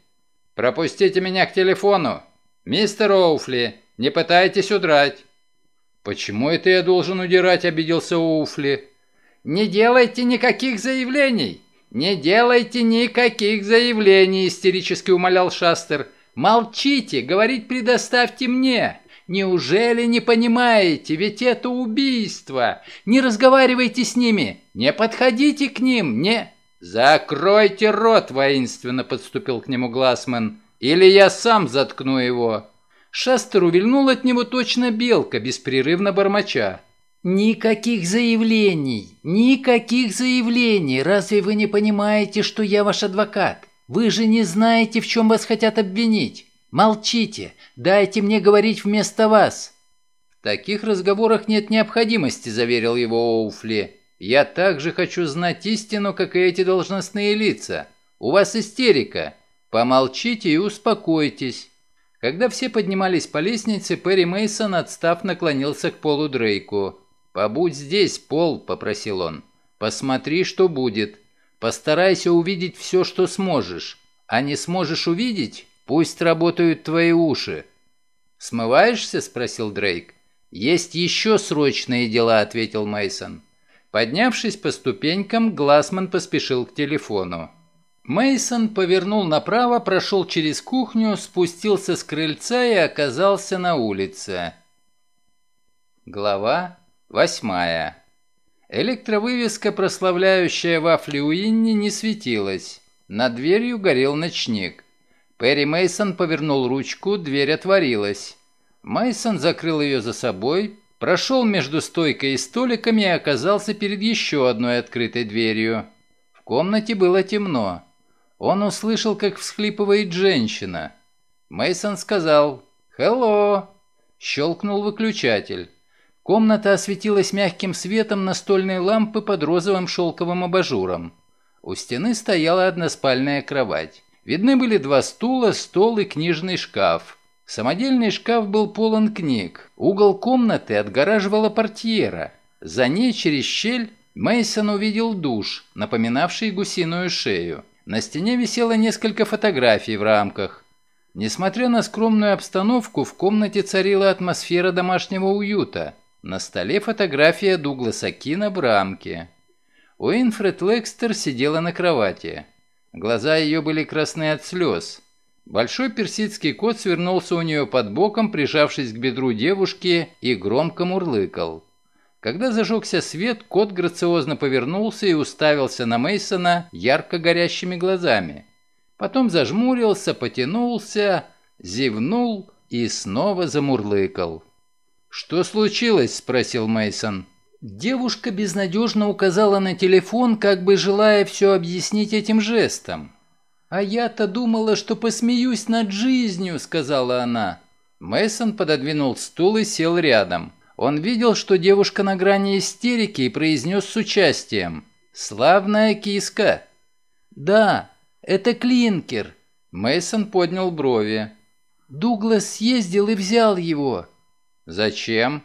«Пропустите меня к телефону! Мистер Оуфли, не пытайтесь удрать!» «Почему это я должен удирать?» – обиделся Оуфли. «Не делайте никаких заявлений!» «Не делайте никаких заявлений», — истерически умолял Шастер. «Молчите, говорить предоставьте мне. Неужели не понимаете, ведь это убийство. Не разговаривайте с ними, не подходите к ним, не...» «Закройте рот!» — воинственно подступил к нему Глассман. «Или я сам заткну его!» Шастер увильнул от него точно белка, беспрерывно бормоча. «Никаких заявлений! Никаких заявлений! Разве вы не понимаете, что я ваш адвокат? Вы же не знаете, в чем вас хотят обвинить! Молчите! Дайте мне говорить вместо вас!» «В таких разговорах нет необходимости», – заверил его Оуфли. «Я также хочу знать истину, как и эти должностные лица. У вас истерика. Помолчите и успокойтесь». Когда все поднимались по лестнице, Перри Мейсон, отстав, наклонился к полу Дрейку. «Побудь здесь, Пол», — попросил он. «Посмотри, что будет. Постарайся увидеть все, что сможешь. А не сможешь увидеть, пусть работают твои уши». «Смываешься?» — спросил Дрейк. «Есть еще срочные дела», — ответил Мейсон. Поднявшись по ступенькам, Глассман поспешил к телефону. Мейсон повернул направо, прошел через кухню, спустился с крыльца и оказался на улице. Глава Восьмая. Электровывеска, прославляющая вафли Уинни, не светилась. Над дверью горел ночник. Перри Мейсон повернул ручку, дверь отворилась. Мейсон закрыл ее за собой, прошел между стойкой и столиками и оказался перед еще одной открытой дверью. В комнате было темно. Он услышал, как всхлипывает женщина. Мейсон сказал «Хелло!» Щелкнул выключатель. Комната осветилась мягким светом настольной лампы под розовым шелковым абажуром. У стены стояла односпальная кровать. Видны были два стула, стол и книжный шкаф. Самодельный шкаф был полон книг. Угол комнаты отгораживала портьера. За ней через щель Мейсон увидел душ, напоминавший гусиную шею. На стене висело несколько фотографий в рамках. Несмотря на скромную обстановку, в комнате царила атмосфера домашнего уюта – на столе фотография Дугласа Кина в рамке. Уинфред Лекстер сидела на кровати. Глаза ее были красны от слез. Большой персидский кот свернулся у нее под боком, прижавшись к бедру девушки, и громко мурлыкал. Когда зажегся свет, кот грациозно повернулся и уставился на Мейсона ярко горящими глазами. Потом зажмурился, потянулся, зевнул и снова замурлыкал. «Что случилось?» – спросил Мейсон. Девушка безнадежно указала на телефон, как бы желая все объяснить этим жестом. «А я-то думала, что посмеюсь над жизнью», – сказала она. Мейсон пододвинул стул и сел рядом. Он видел, что девушка на грани истерики и произнес с участием. «Славная киска!» «Да, это клинкер!» Мейсон поднял брови. «Дуглас съездил и взял его. «Зачем?»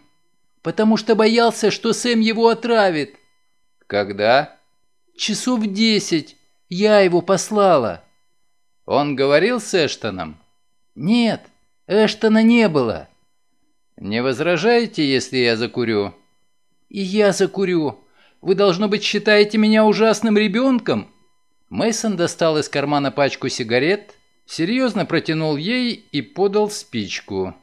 «Потому что боялся, что Сэм его отравит». «Когда?» «Часов десять. Я его послала». «Он говорил с Эштоном?» «Нет, Эштона не было». «Не возражаете, если я закурю?» «И я закурю. Вы, должно быть, считаете меня ужасным ребенком?» Мейсон достал из кармана пачку сигарет, серьезно протянул ей и подал спичку.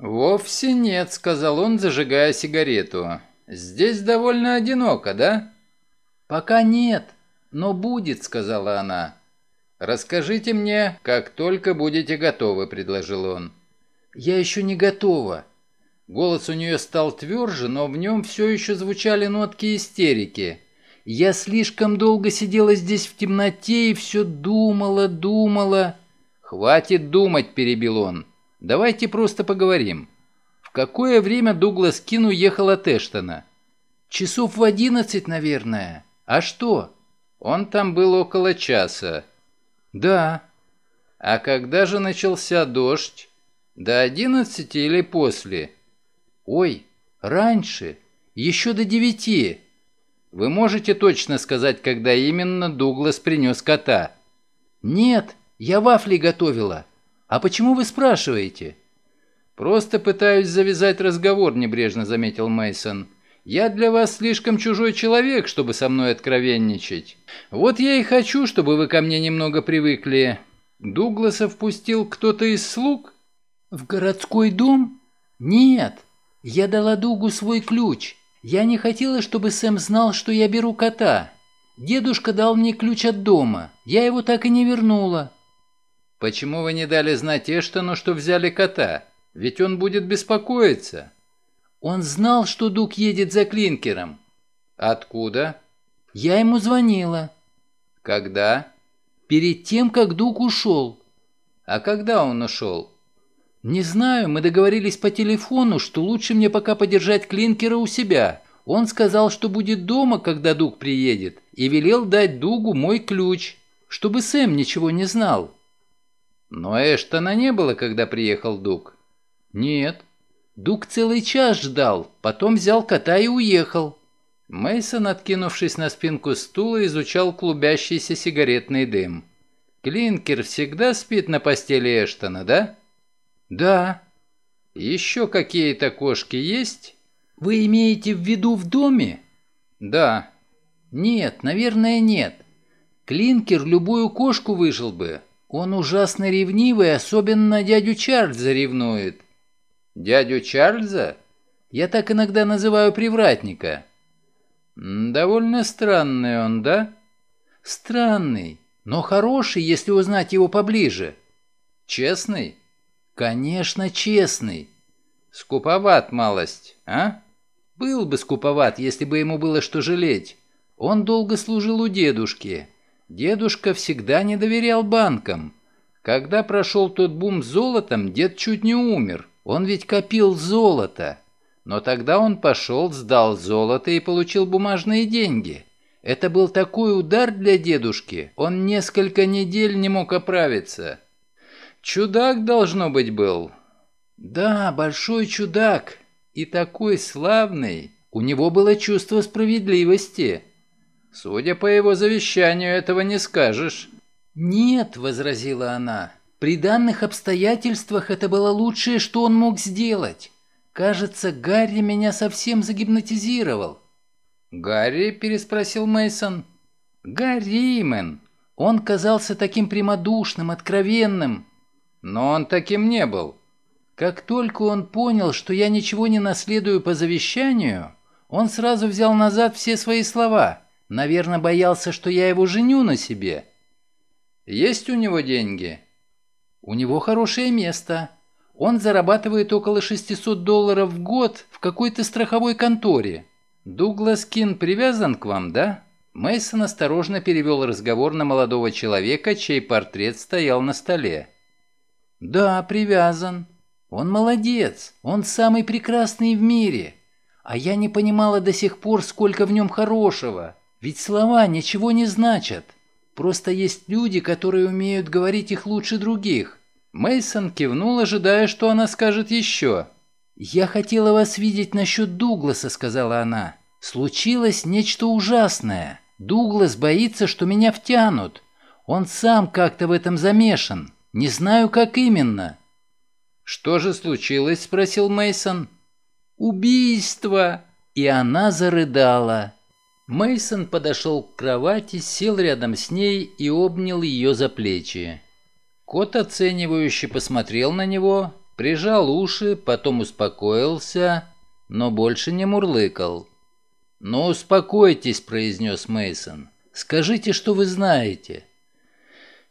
«Вовсе нет», — сказал он, зажигая сигарету. «Здесь довольно одиноко, да?» «Пока нет, но будет», — сказала она. «Расскажите мне, как только будете готовы», — предложил он. «Я еще не готова». Голос у нее стал тверже, но в нем все еще звучали нотки истерики. «Я слишком долго сидела здесь в темноте и все думала, думала». «Хватит думать», — перебил он. Давайте просто поговорим. В какое время Дуглас Кин уехал от Эштона? Часов в одиннадцать, наверное. А что? Он там был около часа. Да. А когда же начался дождь? До одиннадцати или после? Ой, раньше. Еще до девяти. Вы можете точно сказать, когда именно Дуглас принес кота? Нет, я вафли готовила. «А почему вы спрашиваете?» «Просто пытаюсь завязать разговор», — небрежно заметил Мейсон. «Я для вас слишком чужой человек, чтобы со мной откровенничать. Вот я и хочу, чтобы вы ко мне немного привыкли. Дугласа впустил кто-то из слуг?» «В городской дом? Нет. Я дала Дугу свой ключ. Я не хотела, чтобы Сэм знал, что я беру кота. Дедушка дал мне ключ от дома. Я его так и не вернула. «Почему вы не дали знать Эштону, что взяли кота? Ведь он будет беспокоиться». «Он знал, что Дуг едет за клинкером». «Откуда?» «Я ему звонила». «Когда?» «Перед тем, как Дуг ушел». «А когда он ушел?» «Не знаю, мы договорились по телефону, что лучше мне пока подержать клинкера у себя. Он сказал, что будет дома, когда Дуг приедет, и велел дать Дугу мой ключ, чтобы Сэм ничего не знал». Но Эштона не было, когда приехал Дуг. Нет. Дуг целый час ждал, потом взял кота и уехал. Мейсон, откинувшись на спинку стула, изучал клубящийся сигаретный дым. Клинкер всегда спит на постели Эштона, да? Да. Еще какие-то кошки есть? Вы имеете в виду в доме? Да. Нет, наверное, нет. Клинкер любую кошку выжил бы. Он ужасно ревнивый, особенно дядю Чарльза ревнует. Дядю Чарльза? Я так иногда называю привратника. Довольно странный он, да? Странный, но хороший, если узнать его поближе. Честный? Конечно, честный. Скуповат малость, а? Был бы скуповат, если бы ему было что жалеть. Он долго служил у дедушки, Дедушка всегда не доверял банкам. Когда прошел тот бум с золотом, дед чуть не умер. Он ведь копил золото. Но тогда он пошел, сдал золото и получил бумажные деньги. Это был такой удар для дедушки, он несколько недель не мог оправиться. Чудак, должно быть, был. Да, большой чудак. И такой славный. У него было чувство справедливости. Судя по его завещанию, этого не скажешь». «Нет», — возразила она, — «при данных обстоятельствах это было лучшее, что он мог сделать. Кажется, Гарри меня совсем загипнотизировал». «Гарри?» — переспросил Мейсон. «Гарри, мэн. Он казался таким прямодушным, откровенным». «Но он таким не был». Как только он понял, что я ничего не наследую по завещанию, он сразу взял назад все свои слова. Наверное, боялся, что я его женю на себе. Есть у него деньги? У него хорошее место. Он зарабатывает около 600 долларов в год в какой-то страховой конторе. Дуглас Кин привязан к вам, да? Мейсон осторожно перевел разговор на молодого человека, чей портрет стоял на столе. Да, привязан. Он молодец. Он самый прекрасный в мире. А я не понимала до сих пор, сколько в нем хорошего. Ведь слова ничего не значат. Просто есть люди, которые умеют говорить их лучше других. Мейсон кивнул, ожидая, что она скажет еще. «Я хотела вас видеть насчет Дугласа», — сказала она. «Случилось нечто ужасное. Дуглас боится, что меня втянут. Он сам как-то в этом замешан. Не знаю, как именно». «Что же случилось?» — спросил Мейсон. «Убийство!» И она зарыдала. Мейсон подошел к кровати, сел рядом с ней и обнял ее за плечи. Кот оценивающе посмотрел на него, прижал уши, потом успокоился, но больше не мурлыкал. "Но «Ну, успокойтесь", произнес Мейсон. "Скажите, что вы знаете".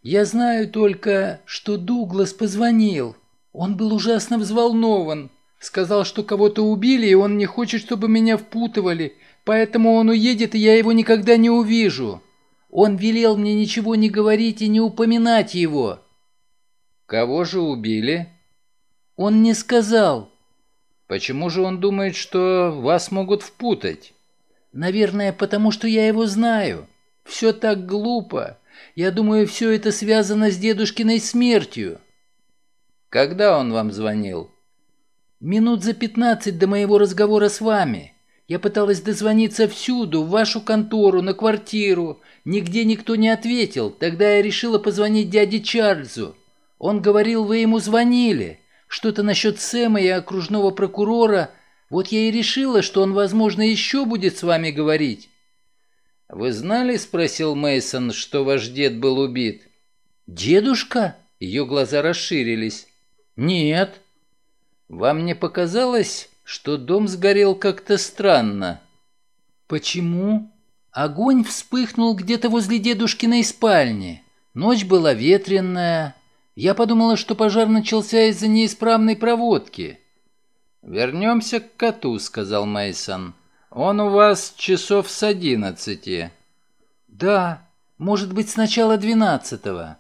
"Я знаю только, что Дуглас позвонил. Он был ужасно взволнован, сказал, что кого-то убили, и он не хочет, чтобы меня впутывали". Поэтому он уедет, и я его никогда не увижу. Он велел мне ничего не говорить и не упоминать его». «Кого же убили?» «Он не сказал». «Почему же он думает, что вас могут впутать?» «Наверное, потому что я его знаю. Все так глупо. Я думаю, все это связано с дедушкиной смертью». «Когда он вам звонил?» «Минут за пятнадцать до моего разговора с вами». Я пыталась дозвониться всюду, в вашу контору, на квартиру. Нигде никто не ответил. Тогда я решила позвонить дяде Чарльзу. Он говорил, вы ему звонили. Что-то насчет Сэма и окружного прокурора. Вот я и решила, что он, возможно, еще будет с вами говорить». «Вы знали, — спросил Мейсон, что ваш дед был убит?» «Дедушка?» Ее глаза расширились. «Нет». «Вам не показалось, что дом сгорел как-то странно. Почему? Огонь вспыхнул где-то возле дедушкиной спальни. Ночь была ветренная. Я подумала, что пожар начался из-за неисправной проводки. «Вернемся к коту», — сказал Мейсон. «Он у вас часов с одиннадцати». «Да, может быть, с начала двенадцатого».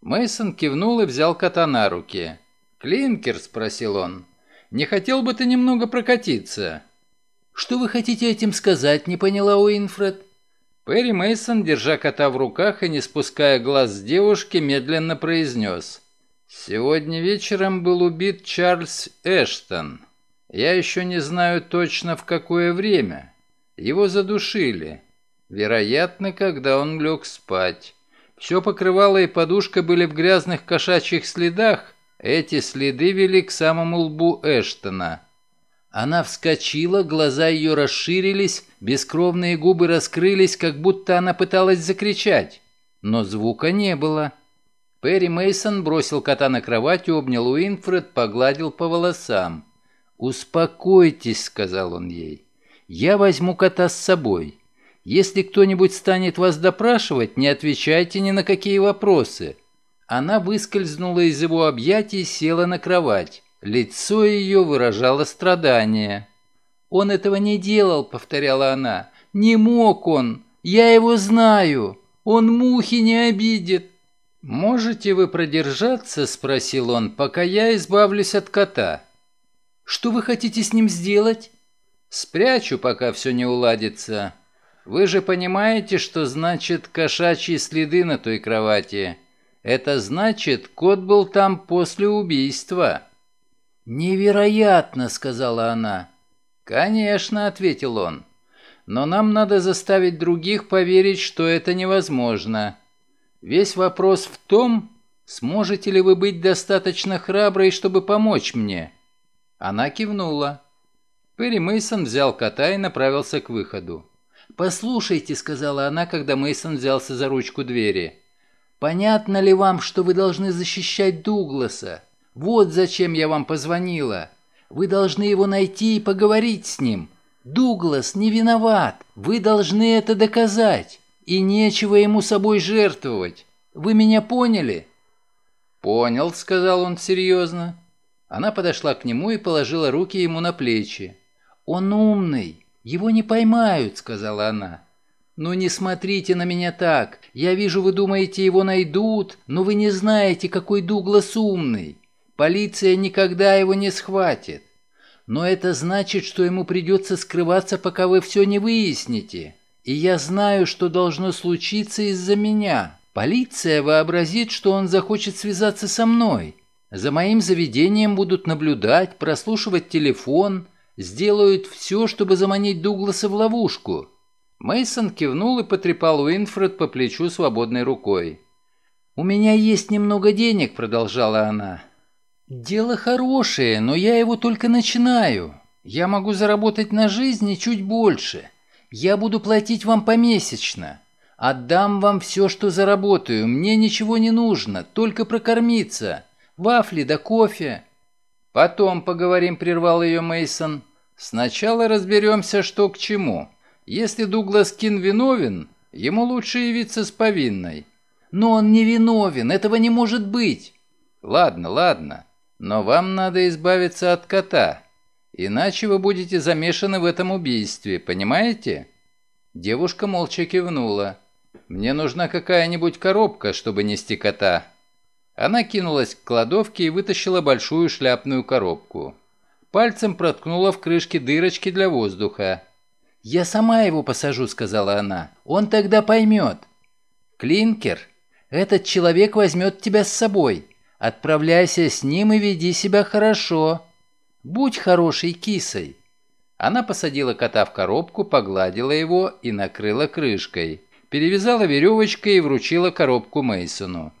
Мейсон кивнул и взял кота на руки. «Клинкер?» — спросил он. Не хотел бы ты немного прокатиться?» «Что вы хотите этим сказать?» – не поняла Уинфред. Перри Мейсон, держа кота в руках и не спуская глаз с девушки, медленно произнес. «Сегодня вечером был убит Чарльз Эштон. Я еще не знаю точно в какое время. Его задушили. Вероятно, когда он лег спать. Все покрывало и подушка были в грязных кошачьих следах, эти следы вели к самому лбу Эштона. Она вскочила, глаза ее расширились, бескровные губы раскрылись, как будто она пыталась закричать. Но звука не было. Перри Мейсон бросил кота на кровать, обнял Уинфред, погладил по волосам. «Успокойтесь», — сказал он ей. «Я возьму кота с собой. Если кто-нибудь станет вас допрашивать, не отвечайте ни на какие вопросы. Она выскользнула из его объятий и села на кровать. Лицо ее выражало страдание. «Он этого не делал», — повторяла она. «Не мог он! Я его знаю! Он мухи не обидит!» «Можете вы продержаться?» — спросил он, — «пока я избавлюсь от кота». «Что вы хотите с ним сделать?» «Спрячу, пока все не уладится. Вы же понимаете, что значит кошачьи следы на той кровати. Это значит, кот был там после убийства». «Невероятно!» — сказала она. «Конечно», — ответил он. «Но нам надо заставить других поверить, что это невозможно. Весь вопрос в том, сможете ли вы быть достаточно храброй, чтобы помочь мне?» Она кивнула. Перри Мейсон взял кота и направился к выходу. «Послушайте», — сказала она, когда Мейсон взялся за ручку двери. Понятно ли вам, что вы должны защищать Дугласа? Вот зачем я вам позвонила. Вы должны его найти и поговорить с ним. Дуглас не виноват. Вы должны это доказать. И нечего ему собой жертвовать. Вы меня поняли?» «Понял», — сказал он серьезно. Она подошла к нему и положила руки ему на плечи. «Он умный. Его не поймают», — сказала она. «Ну не смотрите на меня так. Я вижу, вы думаете, его найдут, но вы не знаете, какой Дуглас умный. Полиция никогда его не схватит. Но это значит, что ему придется скрываться, пока вы все не выясните. И я знаю, что должно случиться из-за меня. Полиция вообразит, что он захочет связаться со мной. За моим заведением будут наблюдать, прослушивать телефон, сделают все, чтобы заманить Дугласа в ловушку». Мейсон кивнул и потрепал Уинфред по плечу свободной рукой. «У меня есть немного денег», — продолжала она. «Дело хорошее, но я его только начинаю. Я могу заработать на жизни чуть больше. Я буду платить вам помесячно. Отдам вам все, что заработаю. Мне ничего не нужно, только прокормиться. Вафли да кофе». «Потом поговорим», — прервал ее Мейсон. «Сначала разберемся, что к чему». Если Дуглас Кин виновен, ему лучше явиться с повинной. Но он не виновен, этого не может быть. Ладно, ладно, но вам надо избавиться от кота, иначе вы будете замешаны в этом убийстве, понимаете? Девушка молча кивнула. Мне нужна какая-нибудь коробка, чтобы нести кота. Она кинулась к кладовке и вытащила большую шляпную коробку. Пальцем проткнула в крышке дырочки для воздуха «Я сама его посажу», — сказала она. «Он тогда поймет». «Клинкер, этот человек возьмет тебя с собой. Отправляйся с ним и веди себя хорошо. Будь хорошей кисой». Она посадила кота в коробку, погладила его и накрыла крышкой. Перевязала веревочкой и вручила коробку Мейсону.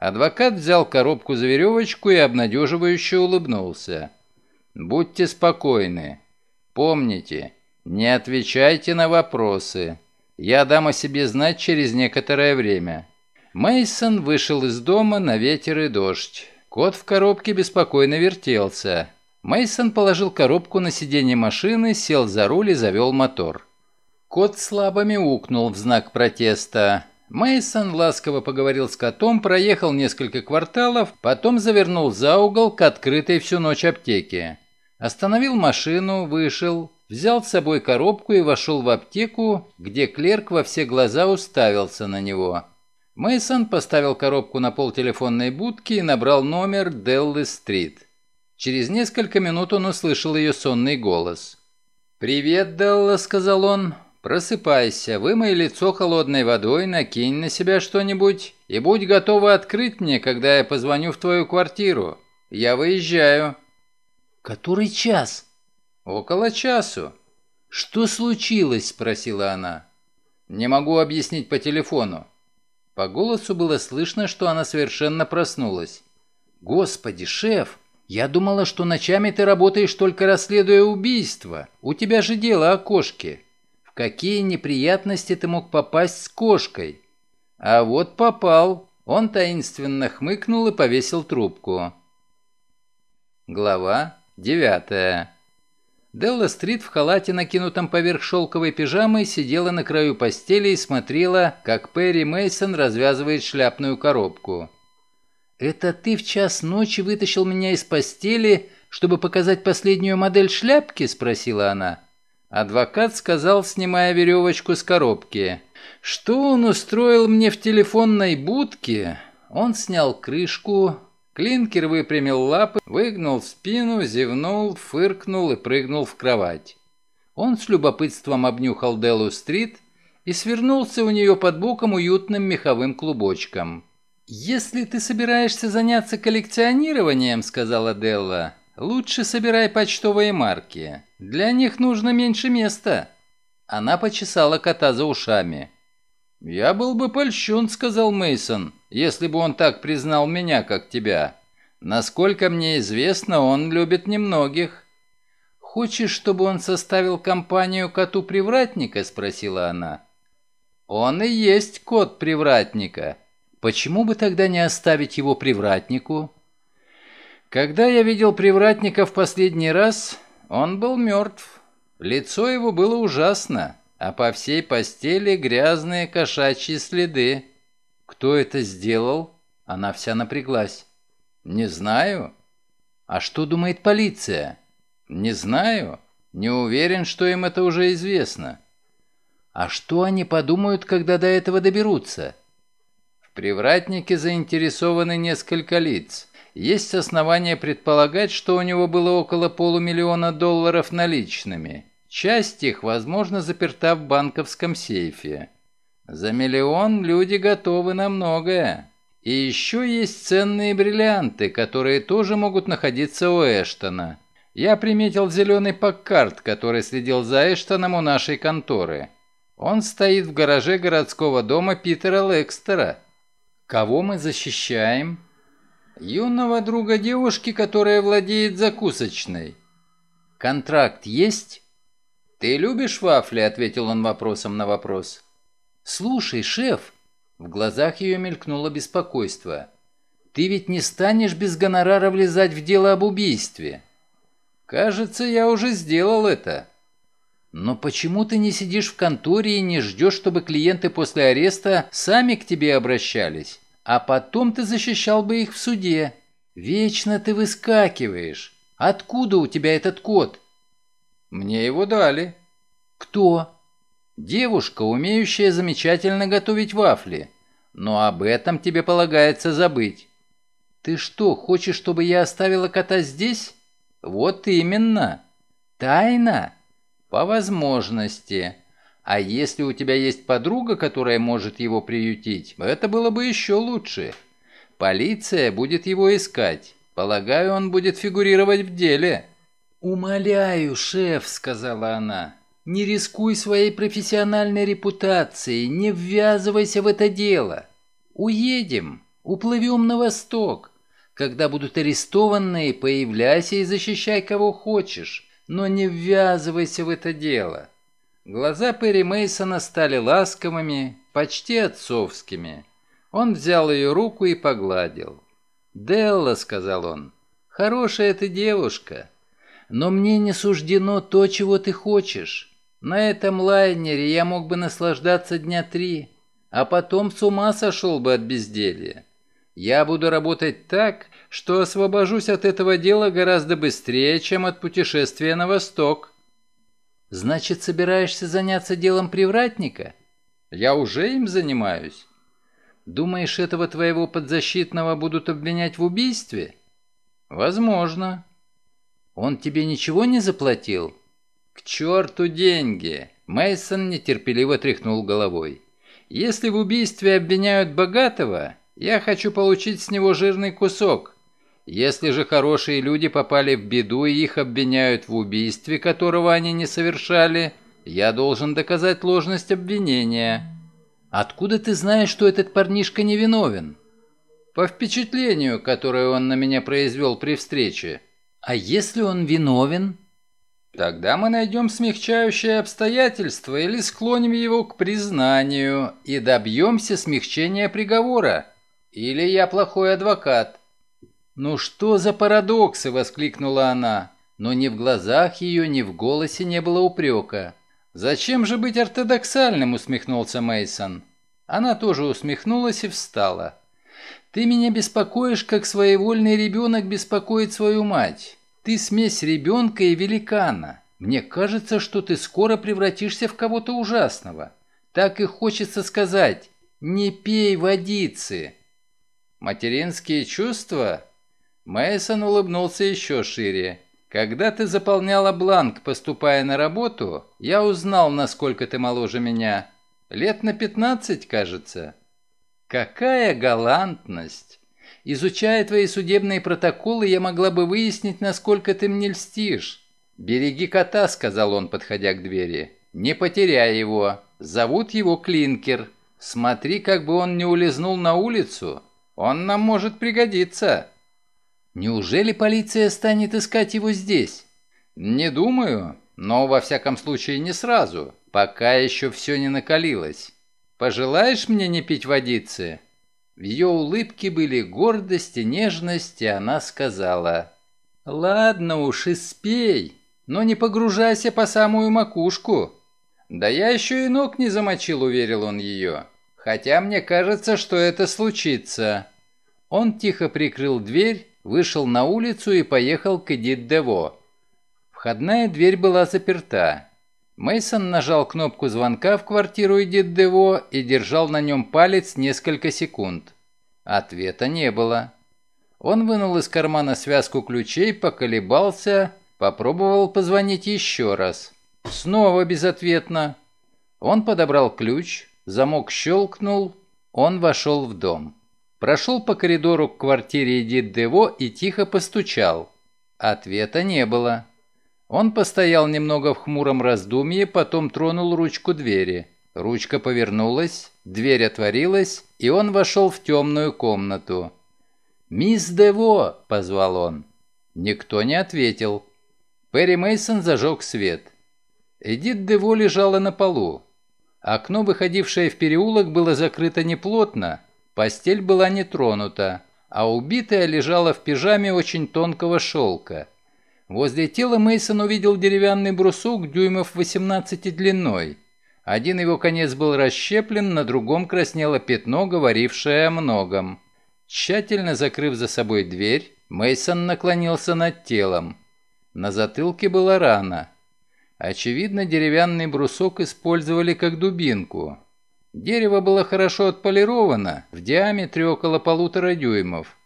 Адвокат взял коробку за веревочку и обнадеживающе улыбнулся. «Будьте спокойны. Помните, «Не отвечайте на вопросы. Я дам о себе знать через некоторое время». Мейсон вышел из дома на ветер и дождь. Кот в коробке беспокойно вертелся. Мейсон положил коробку на сиденье машины, сел за руль и завел мотор. Кот слабо мяукнул в знак протеста. Мейсон ласково поговорил с котом, проехал несколько кварталов, потом завернул за угол к открытой всю ночь аптеке. Остановил машину, вышел, взял с собой коробку и вошел в аптеку, где клерк во все глаза уставился на него. Мейсон поставил коробку на пол телефонной будки и набрал номер Деллы-стрит. Через несколько минут он услышал ее сонный голос. «Привет, Делла», — сказал он. «Просыпайся, вымой лицо холодной водой, накинь на себя что-нибудь и будь готова открыть мне, когда я позвоню в твою квартиру. Я выезжаю». «Который час?» «Около часу». «Что случилось?» – спросила она. «Не могу объяснить по телефону». По голосу было слышно, что она совершенно проснулась. «Господи, шеф, я думала, что ночами ты работаешь только расследуя убийство. У тебя же дело о кошке. В какие неприятности ты мог попасть с кошкой?» «А вот попал». Он таинственно хмыкнул и повесил трубку. Глава девятая. Делла Стрит в халате, накинутом поверх шелковой пижамы, сидела на краю постели и смотрела, как Перри Мейсон развязывает шляпную коробку. «Это ты в час ночи вытащил меня из постели, чтобы показать последнюю модель шляпки?» – спросила она. Адвокат сказал, снимая веревочку с коробки. «Что он устроил мне в телефонной будке?» Он снял крышку, Клинкер выпрямил лапы, выгнул спину, зевнул, фыркнул и прыгнул в кровать. Он с любопытством обнюхал Деллу-стрит и свернулся у нее под боком уютным меховым клубочком. «Если ты собираешься заняться коллекционированием, — сказала Делла, — лучше собирай почтовые марки. Для них нужно меньше места». Она почесала кота за ушами. «Я был бы польщен», — сказал Мейсон если бы он так признал меня, как тебя. Насколько мне известно, он любит немногих». «Хочешь, чтобы он составил компанию коту-привратника?» – спросила она. «Он и есть кот привратника. Почему бы тогда не оставить его привратнику?» «Когда я видел привратника в последний раз, он был мертв. Лицо его было ужасно, а по всей постели грязные кошачьи следы. «Кто это сделал?» Она вся напряглась. «Не знаю». «А что думает полиция?» «Не знаю. Не уверен, что им это уже известно». «А что они подумают, когда до этого доберутся?» «В привратнике заинтересованы несколько лиц. Есть основания предполагать, что у него было около полумиллиона долларов наличными. Часть их, возможно, заперта в банковском сейфе. За миллион люди готовы на многое. И еще есть ценные бриллианты, которые тоже могут находиться у Эштона. Я приметил зеленый Паккарт, который следил за Эштоном у нашей конторы. Он стоит в гараже городского дома Питера Лекстера. Кого мы защищаем? Юного друга девушки, которая владеет закусочной. Контракт есть? Ты любишь вафли? Ответил он вопросом на вопрос. «Слушай, шеф!» В глазах ее мелькнуло беспокойство. «Ты ведь не станешь без гонорара влезать в дело об убийстве?» «Кажется, я уже сделал это». «Но почему ты не сидишь в конторе и не ждешь, чтобы клиенты после ареста сами к тебе обращались? А потом ты защищал бы их в суде. Вечно ты выскакиваешь. Откуда у тебя этот код?» «Мне его дали». «Кто?» Девушка, умеющая замечательно готовить вафли. Но об этом тебе полагается забыть. Ты что, хочешь, чтобы я оставила кота здесь? Вот именно. Тайна? По возможности. А если у тебя есть подруга, которая может его приютить, это было бы еще лучше. Полиция будет его искать. Полагаю, он будет фигурировать в деле. «Умоляю, шеф», — сказала она, не рискуй своей профессиональной репутацией, не ввязывайся в это дело. Уедем, уплывем на восток. Когда будут арестованные, появляйся и защищай кого хочешь, но не ввязывайся в это дело. Глаза Перри Мейсона стали ласковыми, почти отцовскими. Он взял ее руку и погладил. «Делла», — сказал он, — «хорошая ты девушка, но мне не суждено то, чего ты хочешь. На этом лайнере я мог бы наслаждаться дня три, а потом с ума сошел бы от безделья. Я буду работать так, что освобожусь от этого дела гораздо быстрее, чем от путешествия на восток. Значит, собираешься заняться делом привратника? Я уже им занимаюсь. Думаешь, этого твоего подзащитного будут обвинять в убийстве? Возможно. Он тебе ничего не заплатил? К черту деньги! Мейсон нетерпеливо тряхнул головой. Если в убийстве обвиняют богатого, я хочу получить с него жирный кусок. Если же хорошие люди попали в беду и их обвиняют в убийстве, которого они не совершали, я должен доказать ложность обвинения. Откуда ты знаешь, что этот парнишка невиновен? По впечатлению, которое он на меня произвел при встрече. А если он виновен? Тогда мы найдем смягчающее обстоятельство или склоним его к признанию и добьемся смягчения приговора. Или я плохой адвокат. «Ну что за парадоксы!» — воскликнула она. Но ни в глазах ее, ни в голосе не было упрека. «Зачем же быть ортодоксальным?» — усмехнулся мейсон Она тоже усмехнулась и встала. «Ты меня беспокоишь, как своевольный ребенок беспокоит свою мать». Ты смесь ребенка и великана. Мне кажется, что ты скоро превратишься в кого-то ужасного. Так и хочется сказать. Не пей водицы. Материнские чувства? Мейсон улыбнулся еще шире. Когда ты заполняла бланк, поступая на работу, я узнал, насколько ты моложе меня. Лет на 15, кажется. Какая галантность! Изучая твои судебные протоколы, я могла бы выяснить, насколько ты мне льстишь». «Береги кота», — сказал он, подходя к двери. «Не потеряй его. Зовут его Клинкер. Смотри, как бы он не улизнул на улицу. Он нам может пригодиться». «Неужели полиция станет искать его здесь?» «Не думаю, но во всяком случае не сразу, пока еще все не накалилось. Пожелаешь мне не пить водицы?» В ее улыбке были гордость и нежность, и она сказала, «Ладно уж, и спей, но не погружайся по самую макушку». «Да я еще и ног не замочил», — уверил он ее. «Хотя мне кажется, что это случится». Он тихо прикрыл дверь, вышел на улицу и поехал к Эдит Дево. Входная дверь была заперта. Мейсон нажал кнопку звонка в квартиру Эдит Дево и держал на нем палец несколько секунд. Ответа не было. Он вынул из кармана связку ключей, поколебался, попробовал позвонить еще раз. Снова безответно. Он подобрал ключ, замок щелкнул, он вошел в дом. Прошел по коридору к квартире Эдит Дево и тихо постучал. Ответа не было. Он постоял немного в хмуром раздумье, потом тронул ручку двери. Ручка повернулась, дверь отворилась, и он вошел в темную комнату. «Мисс Дево!» – позвал он. Никто не ответил. Перри Мейсон зажег свет. Эдит Дево лежала на полу. Окно, выходившее в переулок, было закрыто неплотно, постель была не тронута, а убитая лежала в пижаме очень тонкого шелка. Возле тела Мейсон увидел деревянный брусок дюймов 18 длиной. Один его конец был расщеплен, на другом краснело пятно, говорившее о многом. Тщательно закрыв за собой дверь, Мейсон наклонился над телом. На затылке была рана. Очевидно, деревянный брусок использовали как дубинку. Дерево было хорошо отполировано, в диаметре около полутора дюймов.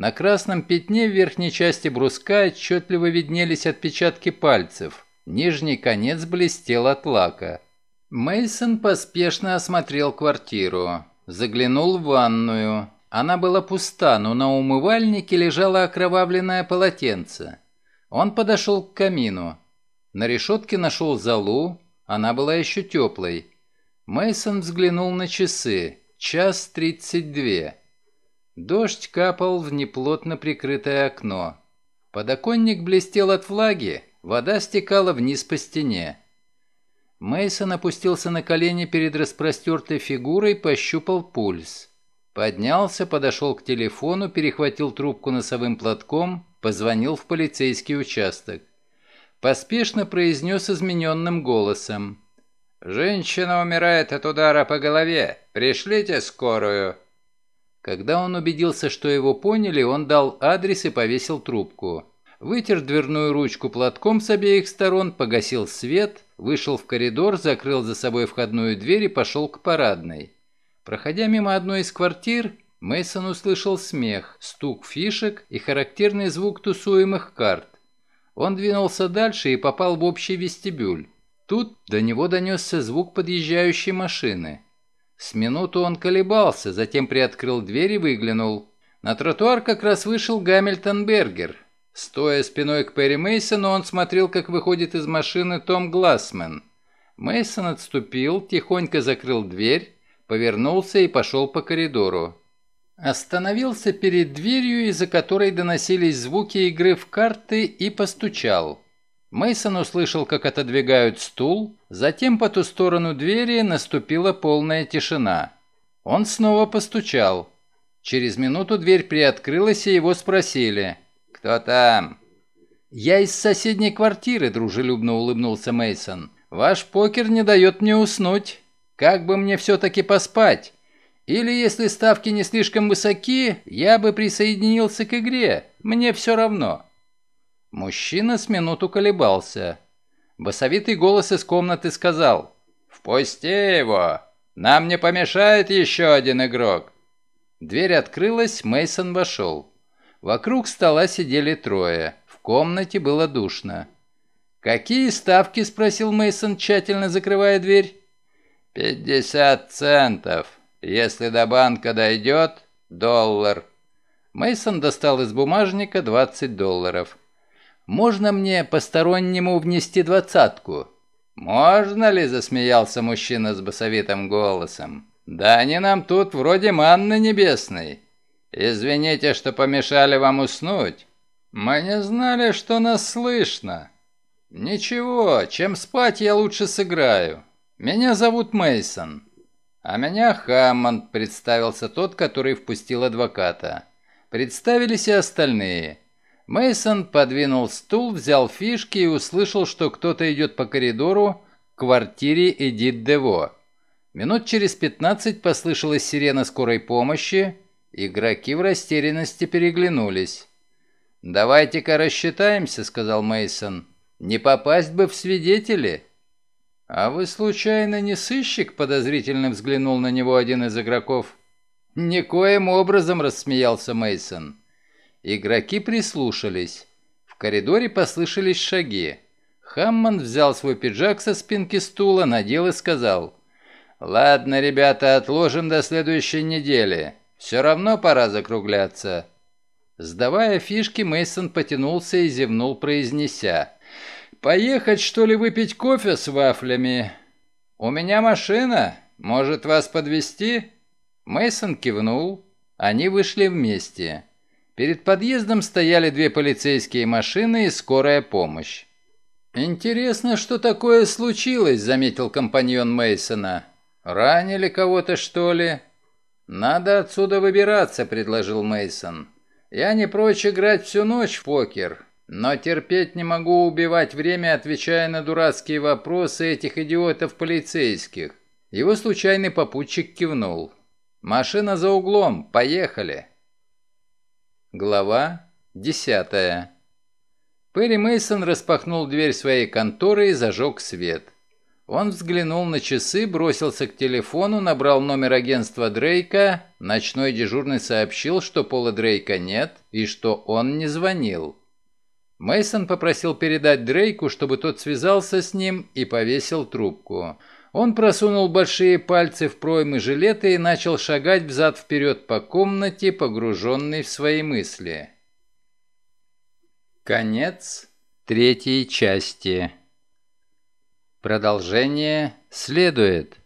На красном пятне в верхней части бруска отчетливо виднелись отпечатки пальцев. Нижний конец блестел от лака. Мейсон поспешно осмотрел квартиру. Заглянул в ванную. Она была пуста, но на умывальнике лежало окровавленное полотенце. Он подошел к камину. На решетке нашел залу, она была еще теплой. Мейсон взглянул на часы. Час тридцать две. Дождь капал в неплотно прикрытое окно. Подоконник блестел от влаги, вода стекала вниз по стене. Мейсон опустился на колени перед распростертой фигурой, пощупал пульс. Поднялся, подошел к телефону, перехватил трубку носовым платком, позвонил в полицейский участок. Поспешно произнес измененным голосом. «Женщина умирает от удара по голове. Пришлите скорую». Когда он убедился, что его поняли, он дал адрес и повесил трубку. Вытер дверную ручку платком с обеих сторон, погасил свет, вышел в коридор, закрыл за собой входную дверь и пошел к парадной. Проходя мимо одной из квартир, Мейсон услышал смех, стук фишек и характерный звук тусуемых карт. Он двинулся дальше и попал в общий вестибюль. Тут до него донесся звук подъезжающей машины. С минуту он колебался, затем приоткрыл дверь и выглянул. На тротуар как раз вышел Гамильтон Бергер. Стоя спиной к Перри Мейсону, он смотрел, как выходит из машины Том Глассмен. Мейсон отступил, тихонько закрыл дверь, повернулся и пошел по коридору. Остановился перед дверью, из-за которой доносились звуки игры в карты, и постучал. Мейсон услышал, как отодвигают стул, затем по ту сторону двери наступила полная тишина. Он снова постучал. Через минуту дверь приоткрылась, и его спросили. «Кто там?» «Я из соседней квартиры», – дружелюбно улыбнулся Мейсон. «Ваш покер не дает мне уснуть. Как бы мне все-таки поспать? Или, если ставки не слишком высоки, я бы присоединился к игре. Мне все равно». Мужчина с минуту колебался. Басовитый голос из комнаты сказал «Впусти его! Нам не помешает еще один игрок!» Дверь открылась, Мейсон вошел. Вокруг стола сидели трое. В комнате было душно. «Какие ставки?» – спросил Мейсон, тщательно закрывая дверь. «Пятьдесят центов. Если до банка дойдет, доллар». Мейсон достал из бумажника 20 долларов. Можно мне постороннему внести двадцатку?» «Можно ли?» – засмеялся мужчина с басовитым голосом. «Да они нам тут вроде манны небесной. Извините, что помешали вам уснуть. Мы не знали, что нас слышно. Ничего, чем спать я лучше сыграю. Меня зовут Мейсон. А меня Хаммонд, представился тот, который впустил адвоката. Представились и остальные. Мейсон подвинул стул, взял фишки и услышал, что кто-то идет по коридору к квартире Эдит Дево. Минут через 15 послышалась сирена скорой помощи. Игроки в растерянности переглянулись. «Давайте-ка рассчитаемся», — сказал Мейсон. «Не попасть бы в свидетели». «А вы, случайно, не сыщик?» — подозрительно взглянул на него один из игроков. «Никоим образом», — рассмеялся Мейсон. Игроки прислушались. В коридоре послышались шаги. Хаммонд взял свой пиджак со спинки стула, надел и сказал. «Ладно, ребята, отложим до следующей недели. Все равно пора закругляться». Сдавая фишки, Мейсон потянулся и зевнул, произнеся. «Поехать, что ли, выпить кофе с вафлями?» «У меня машина. Может, вас подвезти?» Мейсон кивнул. Они вышли вместе. Перед подъездом стояли две полицейские машины и скорая помощь. «Интересно, что такое случилось», — заметил компаньон Мейсона. «Ранили кого-то, что ли?» «Надо отсюда выбираться», — предложил Мейсон. «Я не прочь играть всю ночь в покер, но терпеть не могу убивать время, отвечая на дурацкие вопросы этих идиотов-полицейских». Его случайный попутчик кивнул. «Машина за углом, поехали!» Глава 10. Пэри Мейсон распахнул дверь своей конторы и зажег свет. Он взглянул на часы, бросился к телефону, набрал номер агентства Дрейка. Ночной дежурный сообщил, что Пола Дрейка нет и что он не звонил. Мейсон попросил передать Дрейку, чтобы тот связался с ним и повесил трубку. Он просунул большие пальцы в проймы жилета и начал шагать взад-вперед по комнате, погруженный в свои мысли. Конец третьей части. Продолжение следует.